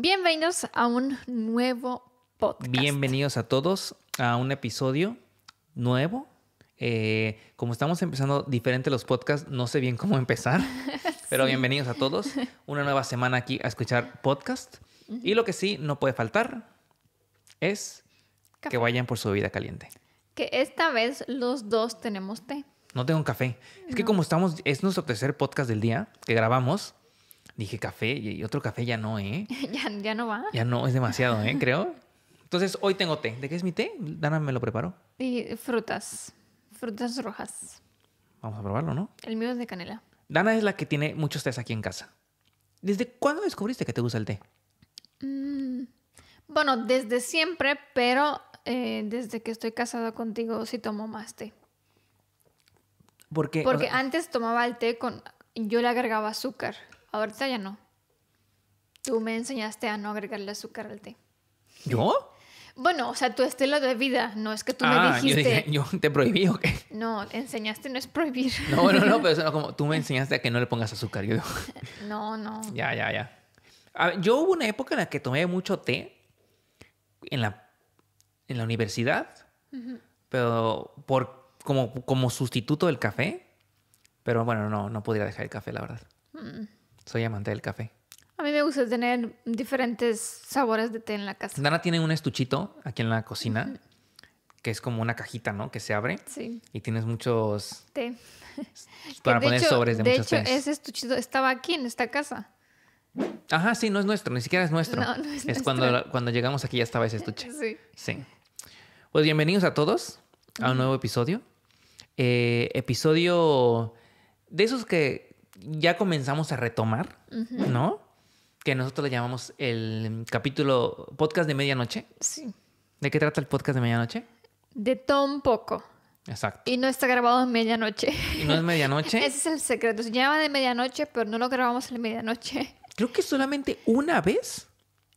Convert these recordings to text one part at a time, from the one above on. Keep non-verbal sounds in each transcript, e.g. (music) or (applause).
Bienvenidos a un nuevo podcast. Bienvenidos a todos a un episodio nuevo. Eh, como estamos empezando diferente los podcasts, no sé bien cómo empezar, (laughs) pero bienvenidos a todos. Una nueva semana aquí a escuchar podcast. Y lo que sí no puede faltar es que vayan por su vida caliente. Que esta vez los dos tenemos té. No tengo café. Es que como estamos, es nuestro tercer podcast del día que grabamos dije café y otro café ya no, ¿eh? (laughs) ya, no va. Ya no, es demasiado, ¿eh? (laughs) Creo. Entonces, hoy tengo té. ¿De qué es mi té? Dana me lo preparó. Y frutas, frutas rojas. Vamos a probarlo, ¿no? El mío es de canela. Dana es la que tiene muchos tés aquí en casa. ¿Desde cuándo descubriste que te gusta el té? Mm, bueno, desde siempre, pero eh, desde que estoy casada contigo sí tomo más té. ¿Por qué? Porque antes tomaba el té con... Yo le agregaba azúcar. Ahorita ya no. Tú me enseñaste a no agregarle azúcar al té. ¿Yo? Bueno, o sea, tu estilo de vida, no es que tú me ah, dijiste. Yo, dije, ¿yo te prohibí o qué? No, enseñaste no es prohibir. No, no, no, pero (laughs) como tú me enseñaste a que no le pongas azúcar. Yo digo. (laughs) No, no. Ya, ya, ya. yo hubo una época en la que tomé mucho té en la, en la universidad, pero por, como, como sustituto del café. Pero bueno, no, no podría dejar el café, la verdad. Mm. Soy amante del café. A mí me gusta tener diferentes sabores de té en la casa. Dana tiene un estuchito aquí en la cocina, que es como una cajita, ¿no? Que se abre. Sí. Y tienes muchos... Té. (laughs) Para poner sobres de, de muchos hecho, ese estuchito estaba aquí en esta casa. Ajá, sí, no es nuestro, ni siquiera es nuestro. No, no es, nuestro. cuando cuando llegamos aquí ya estaba ese estuche. (laughs) Sí. Sí. Pues bienvenidos a todos a un nuevo episodio. Eh, episodio de esos que ya comenzamos a retomar, ¿no? Que nosotros le llamamos el capítulo podcast de medianoche. Sí. ¿De qué trata el podcast de medianoche? De todo un poco. Exacto. Y no está grabado en medianoche. ¿Y no es medianoche? (laughs) Ese es el secreto. Se llama de medianoche, pero no lo grabamos en medianoche. Creo que solamente una vez.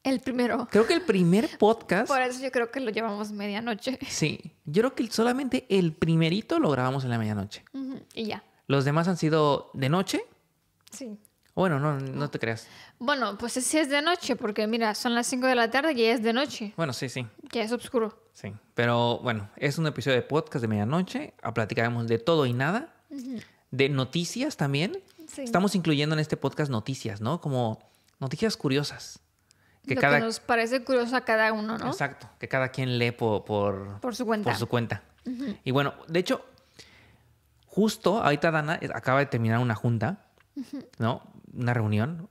El primero. Creo que el primer podcast. Por eso yo creo que lo llevamos medianoche. Sí. Yo creo que solamente el primerito lo grabamos en la medianoche. Y ya. Los demás han sido de noche. Sí. Bueno, no, no te creas. Bueno, pues sí es de noche, porque mira, son las 5 de la tarde y es de noche. Bueno, sí, sí. Que es oscuro. Sí, pero bueno, es un episodio de podcast de medianoche. A ah, Platicaremos de todo y nada. De noticias también. Sí. Estamos incluyendo en este podcast noticias, ¿no? Como noticias curiosas. Que, Lo cada... que nos parece curiosa a cada uno, ¿no? Exacto, que cada quien lee por, por, su cuenta. Por su cuenta. Y bueno, de hecho, Justo ahorita Dana eh, acaba de terminar una junta, ¿no? Una reunión.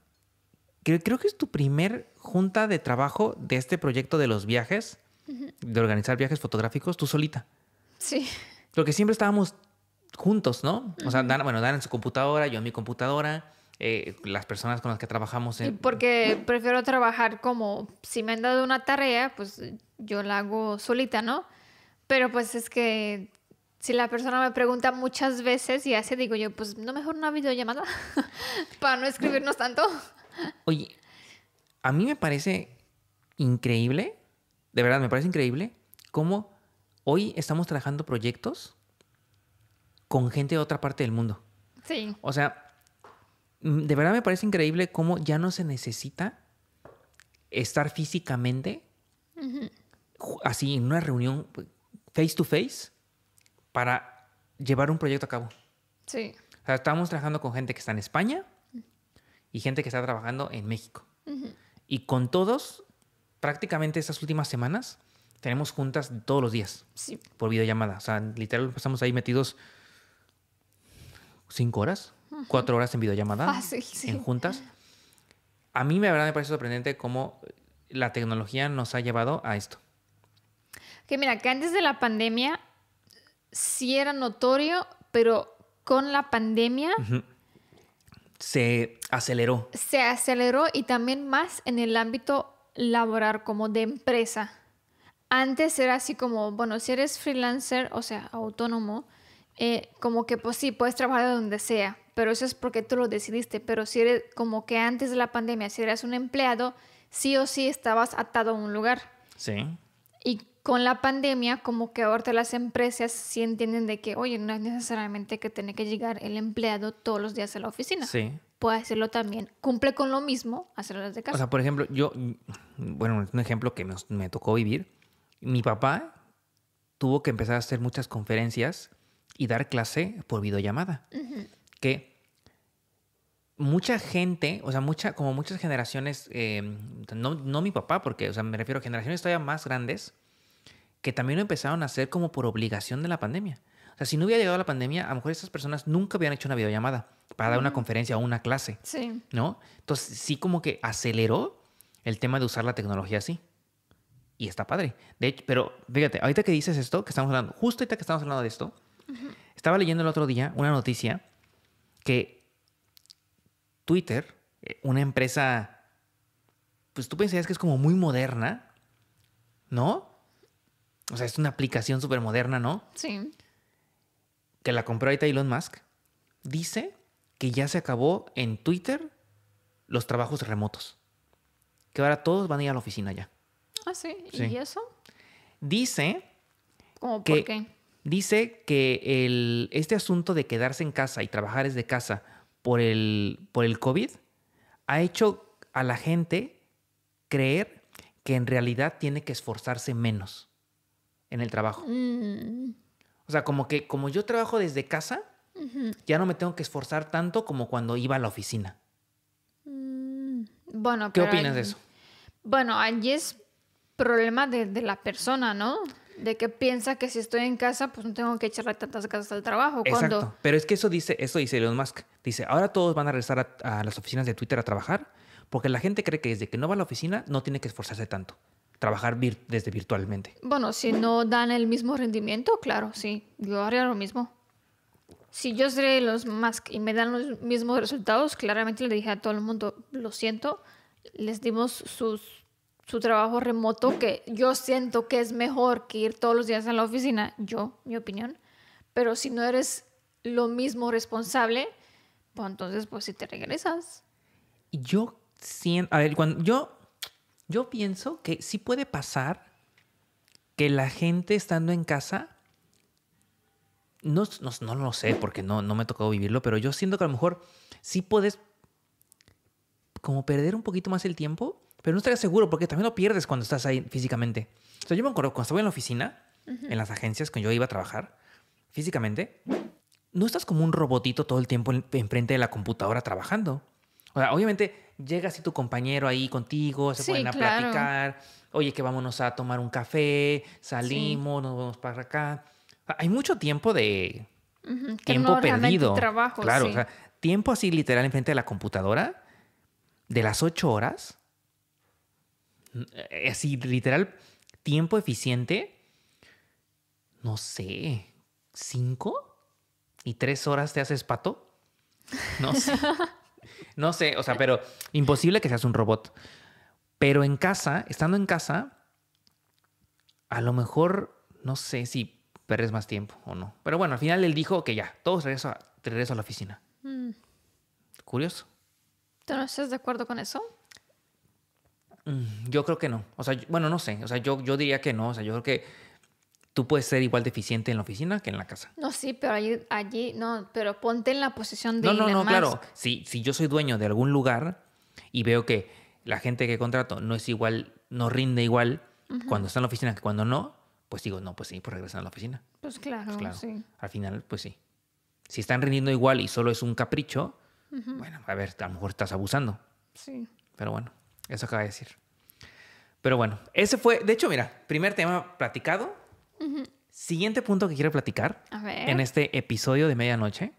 Creo, creo que es tu primer junta de trabajo de este proyecto de los viajes, de organizar viajes fotográficos, tú solita. Sí. Lo que siempre estábamos juntos, ¿no? O sea, Dana, bueno, Dana en su computadora, yo en mi computadora. Eh, las personas con las que trabajamos. Porque prefiero trabajar como, si me han dado una tarea, pues yo la hago solita, ¿no? Pero pues es que si la persona me pregunta muchas veces y hace, digo yo, pues no mejor una videollamada (laughs) para no escribirnos tanto. Oye, a mí me parece increíble, de verdad me parece increíble, cómo hoy estamos trabajando proyectos con gente de otra parte del mundo. Sí. O sea, de verdad me parece increíble cómo ya no se necesita estar físicamente así en una reunión pues, face to face para llevar un proyecto a cabo. Sí. O sea, estamos trabajando con gente que está en España y gente que está trabajando en México. Y con todos, prácticamente estas últimas semanas, tenemos juntas todos los días. Por videollamada. O sea, literal, estamos ahí metidos cinco horas, cuatro horas en videollamada, en juntas. A mí, me verdad, me parece sorprendente cómo la tecnología nos ha llevado a esto. Que mira, que antes de la pandemia sí era notorio, pero con la pandemia se aceleró. Se aceleró y también más en el ámbito laboral, como de empresa. Antes era así como, bueno, si eres freelancer, o sea, autónomo, eh, como que pues sí, puedes trabajar donde sea, pero eso es porque tú lo decidiste, pero si eres como que antes de la pandemia, si eras un empleado, sí o sí estabas atado a un lugar. Sí. Y con la pandemia, como que ahorita las empresas sí entienden de que, oye, no es necesariamente que tiene que llegar el empleado todos los días a la oficina. Sí. Puede hacerlo también. Cumple con lo mismo, hacerlo de casa. O sea, por ejemplo, yo, bueno, un ejemplo que me, tocó vivir. Mi papá tuvo que empezar a hacer muchas conferencias y dar clase por videollamada. Que mucha gente, o sea, mucha, como muchas generaciones, eh, no, no, mi papá, porque, o sea, me refiero a generaciones todavía más grandes, que también lo empezaron a hacer como por obligación de la pandemia. O sea, si no hubiera llegado la pandemia, a lo mejor estas personas nunca habían hecho una videollamada para dar una conferencia o una clase. Sí. ¿No? Entonces, sí como que aceleró el tema de usar la tecnología así. Y está padre. De hecho, pero fíjate, ahorita que dices esto, que estamos hablando, justo ahorita que estamos hablando de esto, estaba leyendo el otro día una noticia que Twitter, eh, una empresa, pues tú pensarías que es como muy moderna, ¿no? O sea, es una aplicación súper moderna, ¿no? Sí. Que la compró ahí Elon Musk. Dice que ya se acabó en Twitter los trabajos remotos. Que ahora todos van a ir a la oficina ya. Ah, sí. ¿Y eso? Dice. ¿Cómo por qué? Dice que el, este asunto de quedarse en casa y trabajar desde casa por el COVID ha hecho a la gente creer que en realidad tiene que esforzarse menos en el trabajo. Mm. O sea, como que como yo trabajo desde casa, ya no me tengo que esforzar tanto como cuando iba a la oficina. Mm. Bueno, ¿qué opinas de eso? Bueno, allí es problema de, la persona, ¿no? De que piensa que si estoy en casa, pues no tengo que echarle tantas casas al trabajo. Exacto. Pero es que eso dice, eso dice Elon Musk. Dice, ahora todos van a regresar a las oficinas de Twitter a trabajar porque la gente cree que desde que no va a la oficina no tiene que esforzarse tanto trabajar desde virtualmente. Bueno, si no dan el mismo rendimiento, claro, sí, yo haría lo mismo. Si yo seré los más y me dan los mismos resultados, claramente le dije a todo el mundo, lo siento, les dimos sus, su trabajo remoto que yo siento que es mejor que ir todos los días a la oficina, yo, mi opinión, pero si no eres lo mismo responsable, pues entonces pues si te regresas. Yo siento, a ver, cuando yo yo pienso que sí puede pasar que la gente estando en casa, no, no, lo sé porque no, no me ha tocado vivirlo, pero yo siento que a lo mejor sí puedes como perder un poquito más el tiempo, pero no estaría seguro porque también lo pierdes cuando estás ahí físicamente. O sea, yo me acuerdo cuando estaba en la oficina, en las agencias, cuando yo iba a trabajar físicamente, no estás como un robotito todo el tiempo enfrente de la computadora trabajando. O sea, obviamente Llega así tu compañero ahí contigo, se pueden a platicar, oye, que vámonos a tomar un café, salimos, nos vamos para acá. Ah, hay mucho tiempo de Tiempo tiempo no perdido. Trabajo, claro, o sea, tiempo así literal enfrente de la computadora de las ocho horas. Eh, así literal, tiempo eficiente. No sé, cinco y tres horas te haces pato. No sé. (laughs) No sé, o sea, pero imposible que seas un robot. Pero en casa, estando en casa, a lo mejor no sé si perdes más tiempo o no. Pero bueno, al final él dijo que ya, todos regreso a, regreso a la oficina. Mm. Curioso. ¿Tú no estás de acuerdo con eso? Mm, yo creo que no. O sea, bueno, no sé. O sea, yo, yo diría que no. O sea, yo creo que tú puedes ser igual deficiente en la oficina que en la casa. No, sí, pero allí, allí no, pero ponte en la posición de... No, no, no, claro. Si, si yo soy dueño de algún lugar y veo que la gente que contrato no es igual, no rinde igual cuando está en la oficina que cuando no, pues digo, no, pues sí, pues regresan a la oficina. Pues, pues claro, sí. Al final, pues sí. Si están rindiendo igual y solo es un capricho, bueno, a ver, a lo mejor estás abusando. Sí. Pero bueno, eso acaba de decir. Pero bueno, ese fue, de hecho, mira, primer tema platicado, Siguiente punto que quiero platicar en este episodio de medianoche.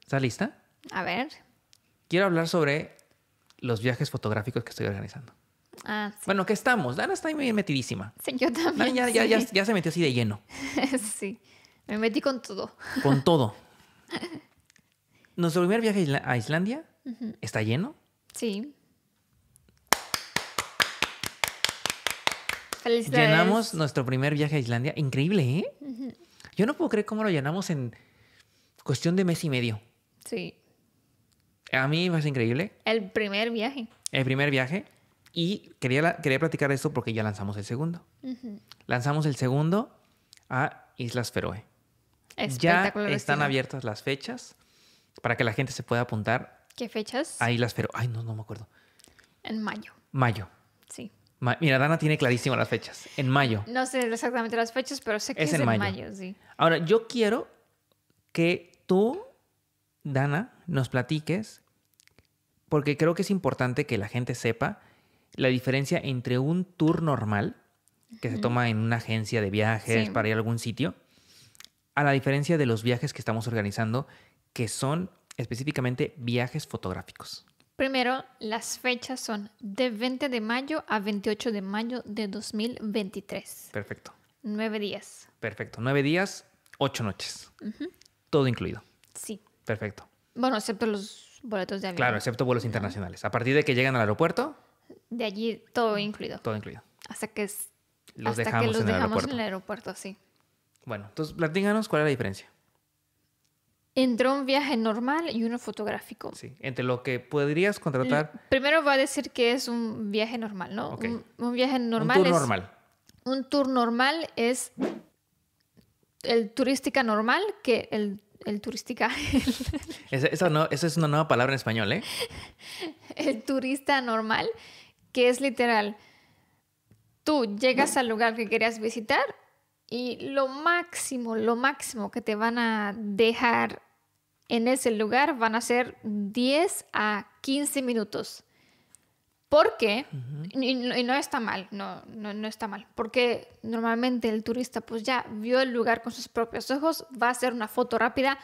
está lista? A ver. Quiero hablar sobre los viajes fotográficos que estoy organizando. Ah, bueno, ¿qué estamos. Dana está bien metidísima. Sí, yo también. ya, se metió así de lleno. (laughs) sí, me metí con todo. Con (laughs) todo. Nuestro primer viaje a Islandia está lleno. Sí. Felicidades. Llenamos nuestro primer viaje a Islandia. Increíble, ¿eh? Yo no puedo creer cómo lo llenamos en cuestión de mes y medio. Sí. A mí me parece increíble. El primer viaje. El primer viaje. Y quería, quería platicar esto porque ya lanzamos el segundo. Lanzamos el segundo a Islas Feroe. Ya están abiertas las fechas para que la gente se pueda apuntar. ¿Qué fechas? A Islas Feroe. Ay, no, no me acuerdo. En mayo. Mayo. Sí. Mira, Dana tiene clarísimo las fechas. En mayo. No sé exactamente las fechas, pero sé que es, en, mayo. sí. Ahora, yo quiero que tú, Dana, nos platiques, porque creo que es importante que la gente sepa la diferencia entre un tour normal, que se toma en una agencia de viajes para ir a algún sitio, a la diferencia de los viajes que estamos organizando, que son específicamente viajes fotográficos. Primero, las fechas son de 20 de mayo a 28 de mayo de 2023. Perfecto. Nueve días. Perfecto. Nueve días, ocho noches. Todo incluido. Sí. Perfecto. Bueno, excepto los boletos de avión. Claro, excepto vuelos internacionales. A partir de que llegan al aeropuerto. De allí todo incluido. Todo incluido. Hasta que, los dejamos, en, el dejamos en el aeropuerto, sí. Bueno, entonces platíganos cuál es la diferencia. Entre un viaje normal y uno fotográfico. Sí, entre lo que podrías contratar. Primero va a decir que es un viaje normal, ¿no? Un, viaje normal. Un tour normal. Un tour normal es el turística normal que el, el turística. (laughs) no, esa es una nueva palabra en español, ¿eh? El turista normal, que es literal. Tú llegas al lugar que querías visitar, y lo máximo, lo máximo que te van a dejar en ese lugar van a ser 10 a 15 minutos. ¿Por qué? y, no, está mal, no, no, está mal. Porque normalmente el turista pues ya vio el lugar con sus propios ojos, va a hacer una foto rápida,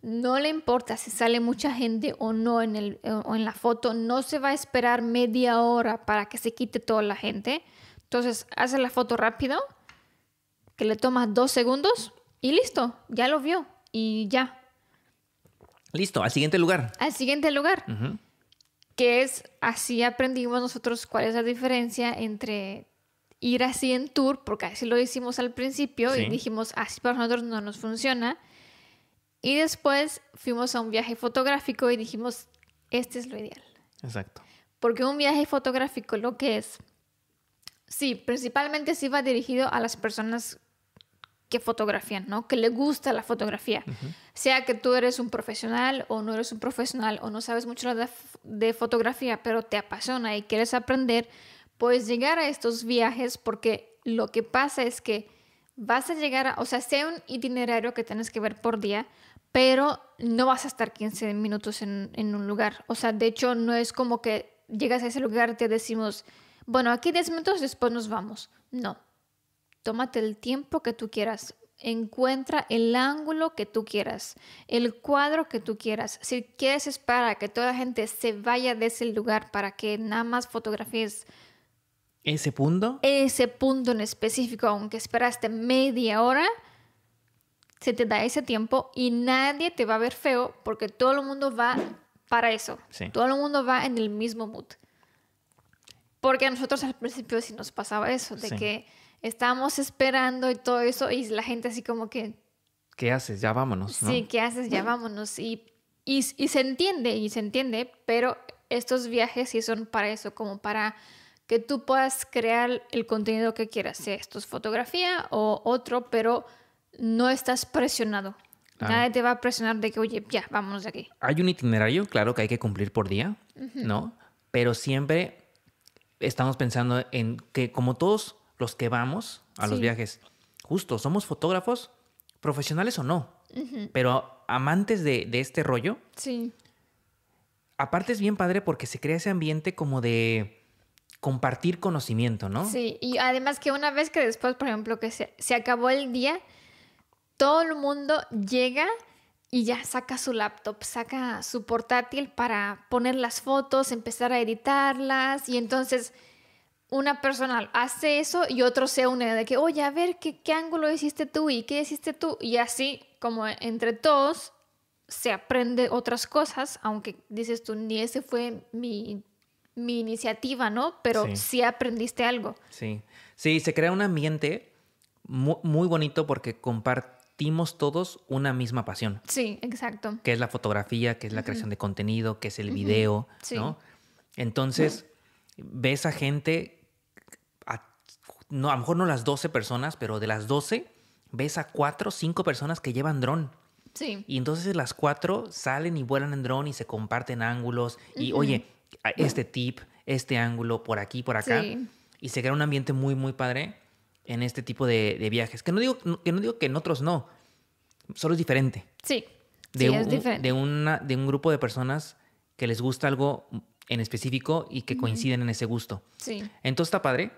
no le importa si sale mucha gente o no en, el, eh, en la foto, no se va a esperar media hora para que se quite toda la gente. Entonces hace la foto rápido, que le tomas dos segundos y listo, ya lo vio y ya. Listo, al siguiente lugar. Al siguiente lugar. Que es, así aprendimos nosotros cuál es la diferencia entre ir así en tour, porque así lo hicimos al principio y dijimos, así para nosotros no nos funciona. Y después fuimos a un viaje fotográfico y dijimos, este es lo ideal. Exacto. Porque un viaje fotográfico lo que es, sí, principalmente si va dirigido a las personas que fotografían, ¿no? Que le gusta la fotografía. Sea que tú eres un profesional o no eres un profesional o no sabes mucho de, fotografía, pero te apasiona y quieres aprender, puedes llegar a estos viajes porque lo que pasa es que vas a llegar, a, o sea, sea un itinerario que tienes que ver por día, pero no vas a estar 15 minutos en, un lugar. O sea, de hecho, no es como que llegas a ese lugar, te decimos, bueno, aquí 10 minutos después nos vamos. No, Tómate el tiempo que tú quieras. Encuentra el ángulo que tú quieras, el cuadro que tú quieras. Si quieres es para que toda la gente se vaya de ese lugar, para que nada más fotografíes ese punto. Ese punto en específico, aunque esperaste media hora, se te da ese tiempo y nadie te va a ver feo porque todo el mundo va para eso. Todo el mundo va en el mismo mood. Porque a nosotros al principio sí nos pasaba eso, de que estamos esperando y todo eso, y la gente así como que... ¿Qué haces? Ya vámonos. Sí, ¿qué haces? Ya vámonos. Y, y, se entiende, y se entiende, pero estos viajes sí son para eso, como para que tú puedas crear el contenido que quieras, sea esto es fotografía o otro, pero no estás presionado. Nadie te va a presionar de que, oye, ya, vámonos de aquí. Hay un itinerario, claro, que hay que cumplir por día, ¿no? Pero siempre estamos pensando en que como todos los que vamos a los viajes. Justo, somos fotógrafos, profesionales o no, pero amantes de, este rollo. Sí. Aparte es bien padre porque se crea ese ambiente como de compartir conocimiento, ¿no? Sí, y además que una vez que después, por ejemplo, que se acabó el día, todo el mundo llega y ya saca su laptop, saca su portátil para poner las fotos, empezar a editarlas y entonces una persona hace eso y otro se une de que, oye, a ver, ¿qué, ángulo hiciste tú y qué hiciste tú? Y así, como entre todos, se aprende otras cosas, aunque dices tú, ni ese fue mi, iniciativa, ¿no? Pero sí. aprendiste algo. Sí, sí, se crea un ambiente muy, bonito porque compartimos todos una misma pasión. Sí, exacto. Que es la fotografía, que es la creación de contenido, que es el video, ¿no? Entonces, ves a gente no, a lo mejor no las 12 personas, pero de las 12 ves a 4 o 5 personas que llevan dron. Sí. Y entonces las 4 salen y vuelan en dron y se comparten ángulos y oye, este tip, este ángulo, por aquí, por acá. Y se crea un ambiente muy, muy padre en este tipo de, viajes. Que no, digo, que no digo que en otros no, solo es diferente. Sí. De, un, de, un grupo de personas que les gusta algo en específico y que coinciden en ese gusto. Sí. Entonces está padre.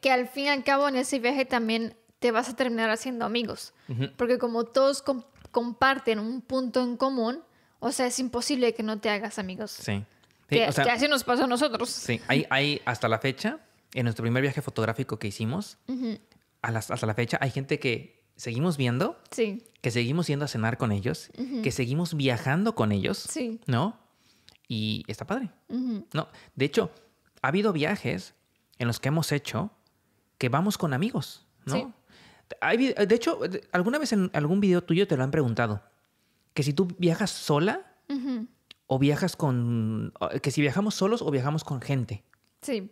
Que, al fin y al cabo en ese viaje también te vas a terminar haciendo amigos. Porque como todos comparten un punto en común, o sea, es imposible que no te hagas amigos. Sí. que, así nos pasó a nosotros. Sí, hay, hay hasta la fecha, en nuestro primer viaje fotográfico que hicimos, hasta la fecha hay gente que seguimos viendo, sí. que seguimos yendo a cenar con ellos, que seguimos viajando con ellos, sí. ¿no? Y está padre, ¿no? De hecho, ha habido viajes en los que hemos hecho que vamos con amigos, ¿no? de hecho, alguna vez en algún video tuyo te lo han preguntado, que si tú viajas sola o viajas con, que si viajamos solos o viajamos con gente. Sí.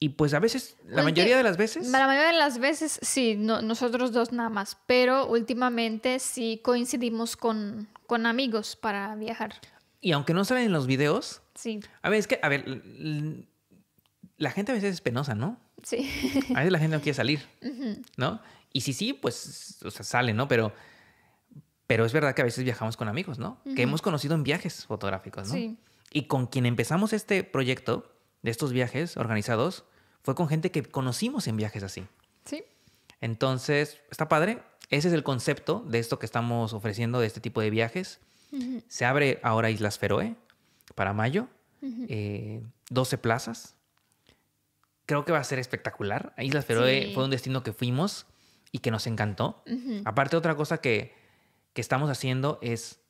Y pues a veces, la pues mayoría de las veces. La mayoría de las veces sí, nosotros dos nada más, pero últimamente sí coincidimos con, con amigos para viajar. Y aunque no salen en los videos. Sí. A ver, es que, a ver, la gente a veces es penosa, ¿no? Sí. A veces la gente no quiere salir, ¿no? Y si sí, pues o sea, sale, ¿no? Pero, pero es verdad que a veces viajamos con amigos, ¿no? Que hemos conocido en viajes fotográficos, ¿no? Sí. Y con quien empezamos este proyecto de estos viajes organizados fue con gente que conocimos en viajes así. Sí. Entonces, está padre. Ese es el concepto de esto que estamos ofreciendo, de este tipo de viajes. Se abre ahora Islas Feroe para mayo, 12 eh, plazas creo que va a ser espectacular. Islas Feroe fue un destino que fuimos y que nos encantó. Aparte, otra cosa que, estamos haciendo es,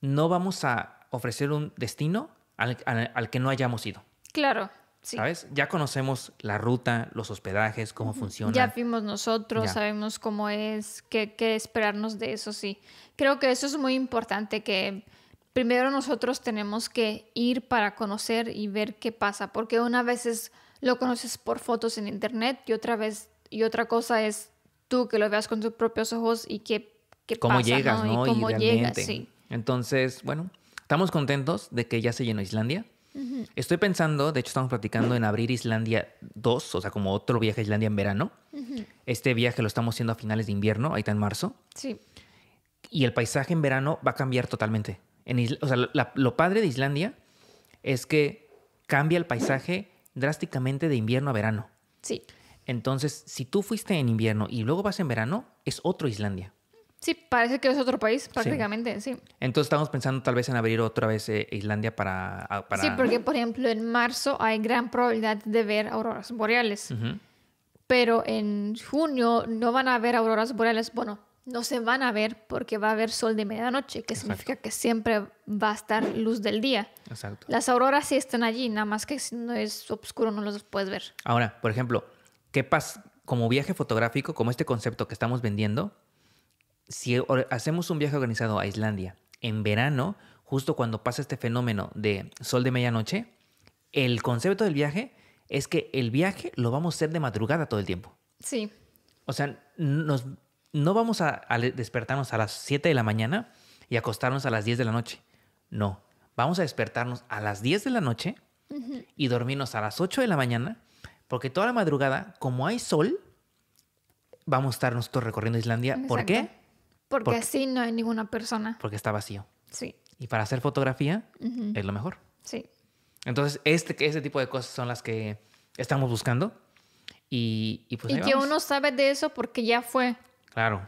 no vamos a ofrecer un destino al, que no hayamos ido. Claro. Sí. ¿Sabes? Ya conocemos la ruta, los hospedajes, cómo funciona. Ya fuimos nosotros, sabemos cómo es, qué, qué esperarnos de eso, sí. Creo que eso es muy importante, que primero nosotros tenemos que ir para conocer y ver qué pasa, porque una vez es lo conoces por fotos en internet y otra vez y otra cosa es tú que lo veas con tus propios ojos y qué, qué cómo ¿no? Y cómo llegas, Entonces, bueno, estamos contentos de que ya se llenó Islandia. Estoy pensando, de hecho estamos platicando en abrir Islandia 2, o sea, como otro viaje a Islandia en verano. Este viaje lo estamos haciendo a finales de invierno, ahí está en marzo. Sí. Y el paisaje en verano va a cambiar totalmente. En o sea, lo padre de Islandia es que cambia el paisaje drásticamente de invierno a verano. Sí. Entonces, si tú fuiste en invierno y luego vas en verano, es otro Islandia. Sí, parece que es otro país prácticamente, sí. Entonces estamos pensando tal vez en abrir otra vez eh, Islandia para, Sí, porque por ejemplo en marzo hay gran probabilidad de ver auroras boreales, pero en junio no van a ver auroras boreales, bueno, no se van a ver porque va a haber sol de medianoche, que significa que siempre va a estar luz del día. Exacto. Las auroras sí están allí, nada más que si no es oscuro no los puedes ver. Ahora, por ejemplo, ¿qué pasa como viaje fotográfico, como este concepto que estamos vendiendo? Si hacemos un viaje organizado a Islandia en verano, justo cuando pasa este fenómeno de sol de medianoche, el concepto del viaje es que el viaje lo vamos a hacer de madrugada todo el tiempo. Sí. O sea, nos no vamos a, despertarnos a las 7 de la mañana y acostarnos a las 10 de la noche. No, vamos a despertarnos a las 10 de la noche y dormirnos a las 8 de la mañana, porque toda la madrugada, como hay sol, vamos a estar nosotros recorriendo Islandia. ¿Por qué? Porque, así no hay ninguna persona. Porque está vacío. Sí. Y para hacer fotografía es lo mejor. Sí. Entonces, este, ese tipo de cosas son las que estamos buscando. Y, y pues... Y que uno sabe de eso porque ya fue. Claro,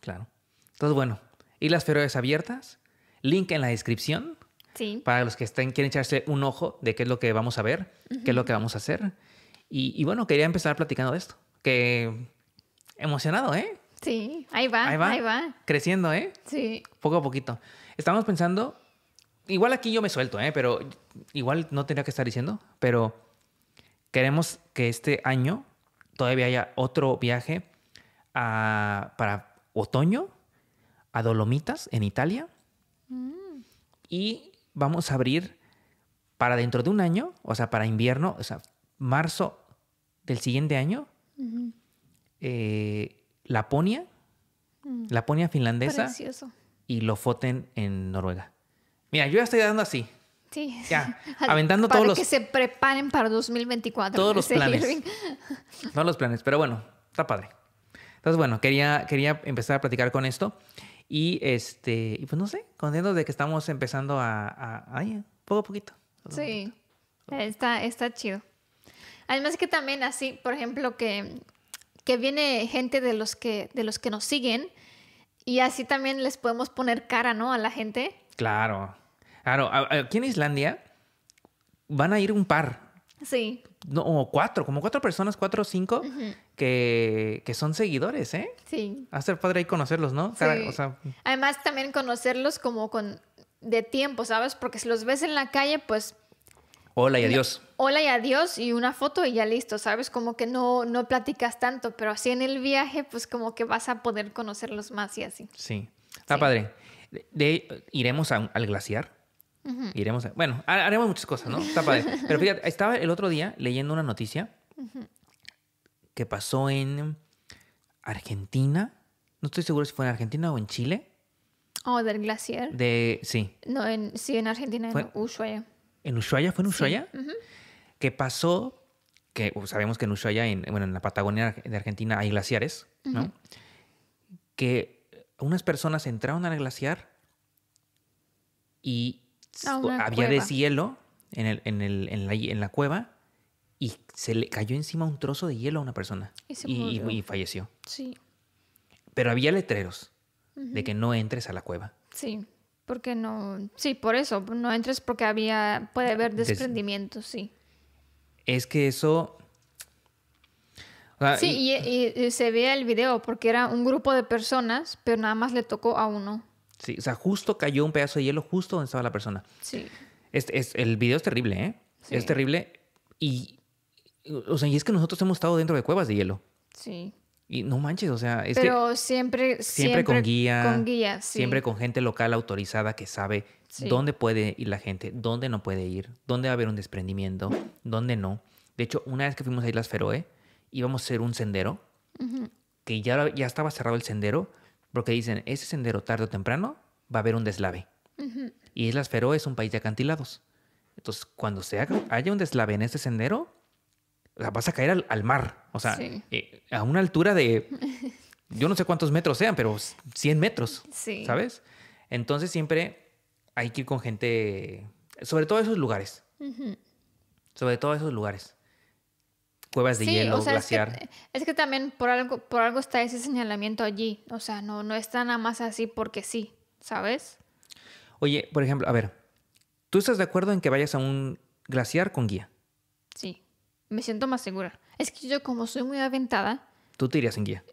claro. Entonces, bueno, y las ferias abiertas, link en la descripción. Sí. Para los que estén, quieren echarse un ojo de qué es lo que vamos a ver, qué es lo que vamos a hacer. Y, bueno, quería empezar platicando de esto. Que emocionado, ¿eh? Sí, ahí va, ahí va, ahí va. Creciendo, ¿eh? Sí. Poco a poquito. Estamos pensando, igual aquí yo me suelto, ¿eh? Pero igual no tenía que estar diciendo, pero queremos que este año todavía haya otro viaje para otoño a Dolomitas en Italia. Mm. Y vamos a abrir para dentro de un año, o sea, para invierno, o sea, marzo del siguiente año, eh, Laponia, mm. Laponia finlandesa y y Lofoten en Noruega. Mira, yo ya estoy dando así. Sí. Ya, (laughs) aventando todos los... que se preparen para 2024. Todos los planes. todos (laughs) los planes, pero bueno, está padre. Entonces, bueno, quería, quería empezar a platicar con esto. Y este, y pues no sé, contento de que estamos empezando a, a, poco a poquito. Sí, eh, Está, está chido. Además que también así, por ejemplo, que, que viene gente de los que, de los que nos siguen y así también les podemos poner cara, ¿no? A la gente. Claro, claro. Aquí en Islandia van a ir un par. Sí. o cuatro, como cuatro personas, cuatro o cinco que, son seguidores, ¿eh? Sí. Va a ser padre ahí conocerlos, ¿no? sí. Además, también conocerlos como con de tiempo, ¿sabes? Porque si los ves en la calle, pues... Hola y adiós. Hola y adiós y una foto y ya listo, ¿sabes? Como que no, no platicas tanto, pero así en el viaje, pues como que vas a poder conocerlos más y así. Sí. Está padre. iremos al glaciar. Iremos bueno, haremos muchas cosas, ¿no? Está padre. (laughs) Pero fíjate, estaba el otro día leyendo una noticia Ajá que pasó en Argentina. No estoy seguro si fue en Argentina o en Chile. Oh, del glaciar. De, sí. No, en, sí, en Argentina, en Ushuaia. ¿En Ushuaia? ¿Fue en Ushuaia? Que pasó, que sabemos que en Ushuaia, en, bueno, en la Patagonia de Argentina hay glaciares, ¿no? Que unas personas entraron al glaciar y había de deshielo en, el, en, la, en la cueva y se le cayó encima un trozo de hielo a una persona y, falleció. Sí. Pero había letreros de que no entres a la cueva. Sí, porque no, sí, por eso, no entres porque había, puede haber desprendimientos, sí. Es que eso... sí, y, se veía el video porque era un grupo de personas, pero nada más le tocó a uno. Sí, o sea, justo cayó un pedazo de hielo justo donde estaba la persona. Sí. Es, el video es terrible, ¿eh? Es terrible. Y o sea, y es que nosotros hemos estado dentro de cuevas de hielo. Sí. Y no manches, o sea, Pero siempre, siempre, con guía, con guía sí. siempre con gente local autorizada que sabe dónde puede ir la gente, dónde no puede ir, dónde va a haber un desprendimiento, dónde no. De hecho, una vez que fuimos a Islas Feroe, íbamos a hacer un sendero que ya, ya estaba cerrado el sendero porque dicen, ese sendero tarde o temprano va a haber un deslave. Y Islas Feroe es un país de acantilados. Entonces, cuando se haga, haya un deslave en ese sendero, vas a caer al, mar. O sea, eh, a una altura de, yo no sé cuántos metros sean, pero 100 metros, sí. ¿sabes? Entonces siempre hay que ir con gente, sobre todo esos lugares. Sobre todo esos lugares. Cuevas de hielo, o glaciar. Es que, también por algo, por algo está ese señalamiento allí. O sea, no, no está nada más así porque sí, ¿sabes? Oye, por ejemplo, a ver, ¿tú estás de acuerdo en que vayas a un glaciar con guía? Sí me siento más segura. Es que yo como soy muy aventada... ¿Tú te irías sin guía?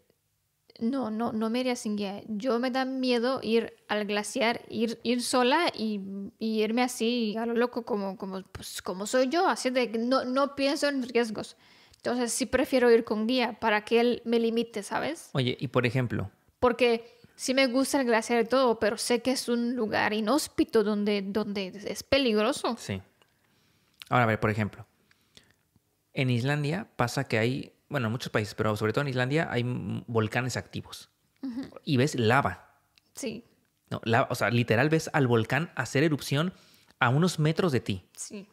No, no, no me iría sin guía. Yo me da miedo ir al glaciar, ir, ir sola y, irme así a lo loco como, como, pues, como soy yo, así de que no, no pienso en riesgos. Entonces sí prefiero ir con guía para que él me limite, ¿sabes? Oye, y por ejemplo... Porque sí me gusta el glaciar y todo, pero sé que es un lugar inhóspito donde, donde es peligroso. Sí. Ahora, a ver, por ejemplo, en Islandia pasa que hay, bueno, en muchos países, pero sobre todo en Islandia hay volcanes activos. Y ves lava. Sí. o sea, literal ves al volcán hacer erupción a unos metros de ti. Sí.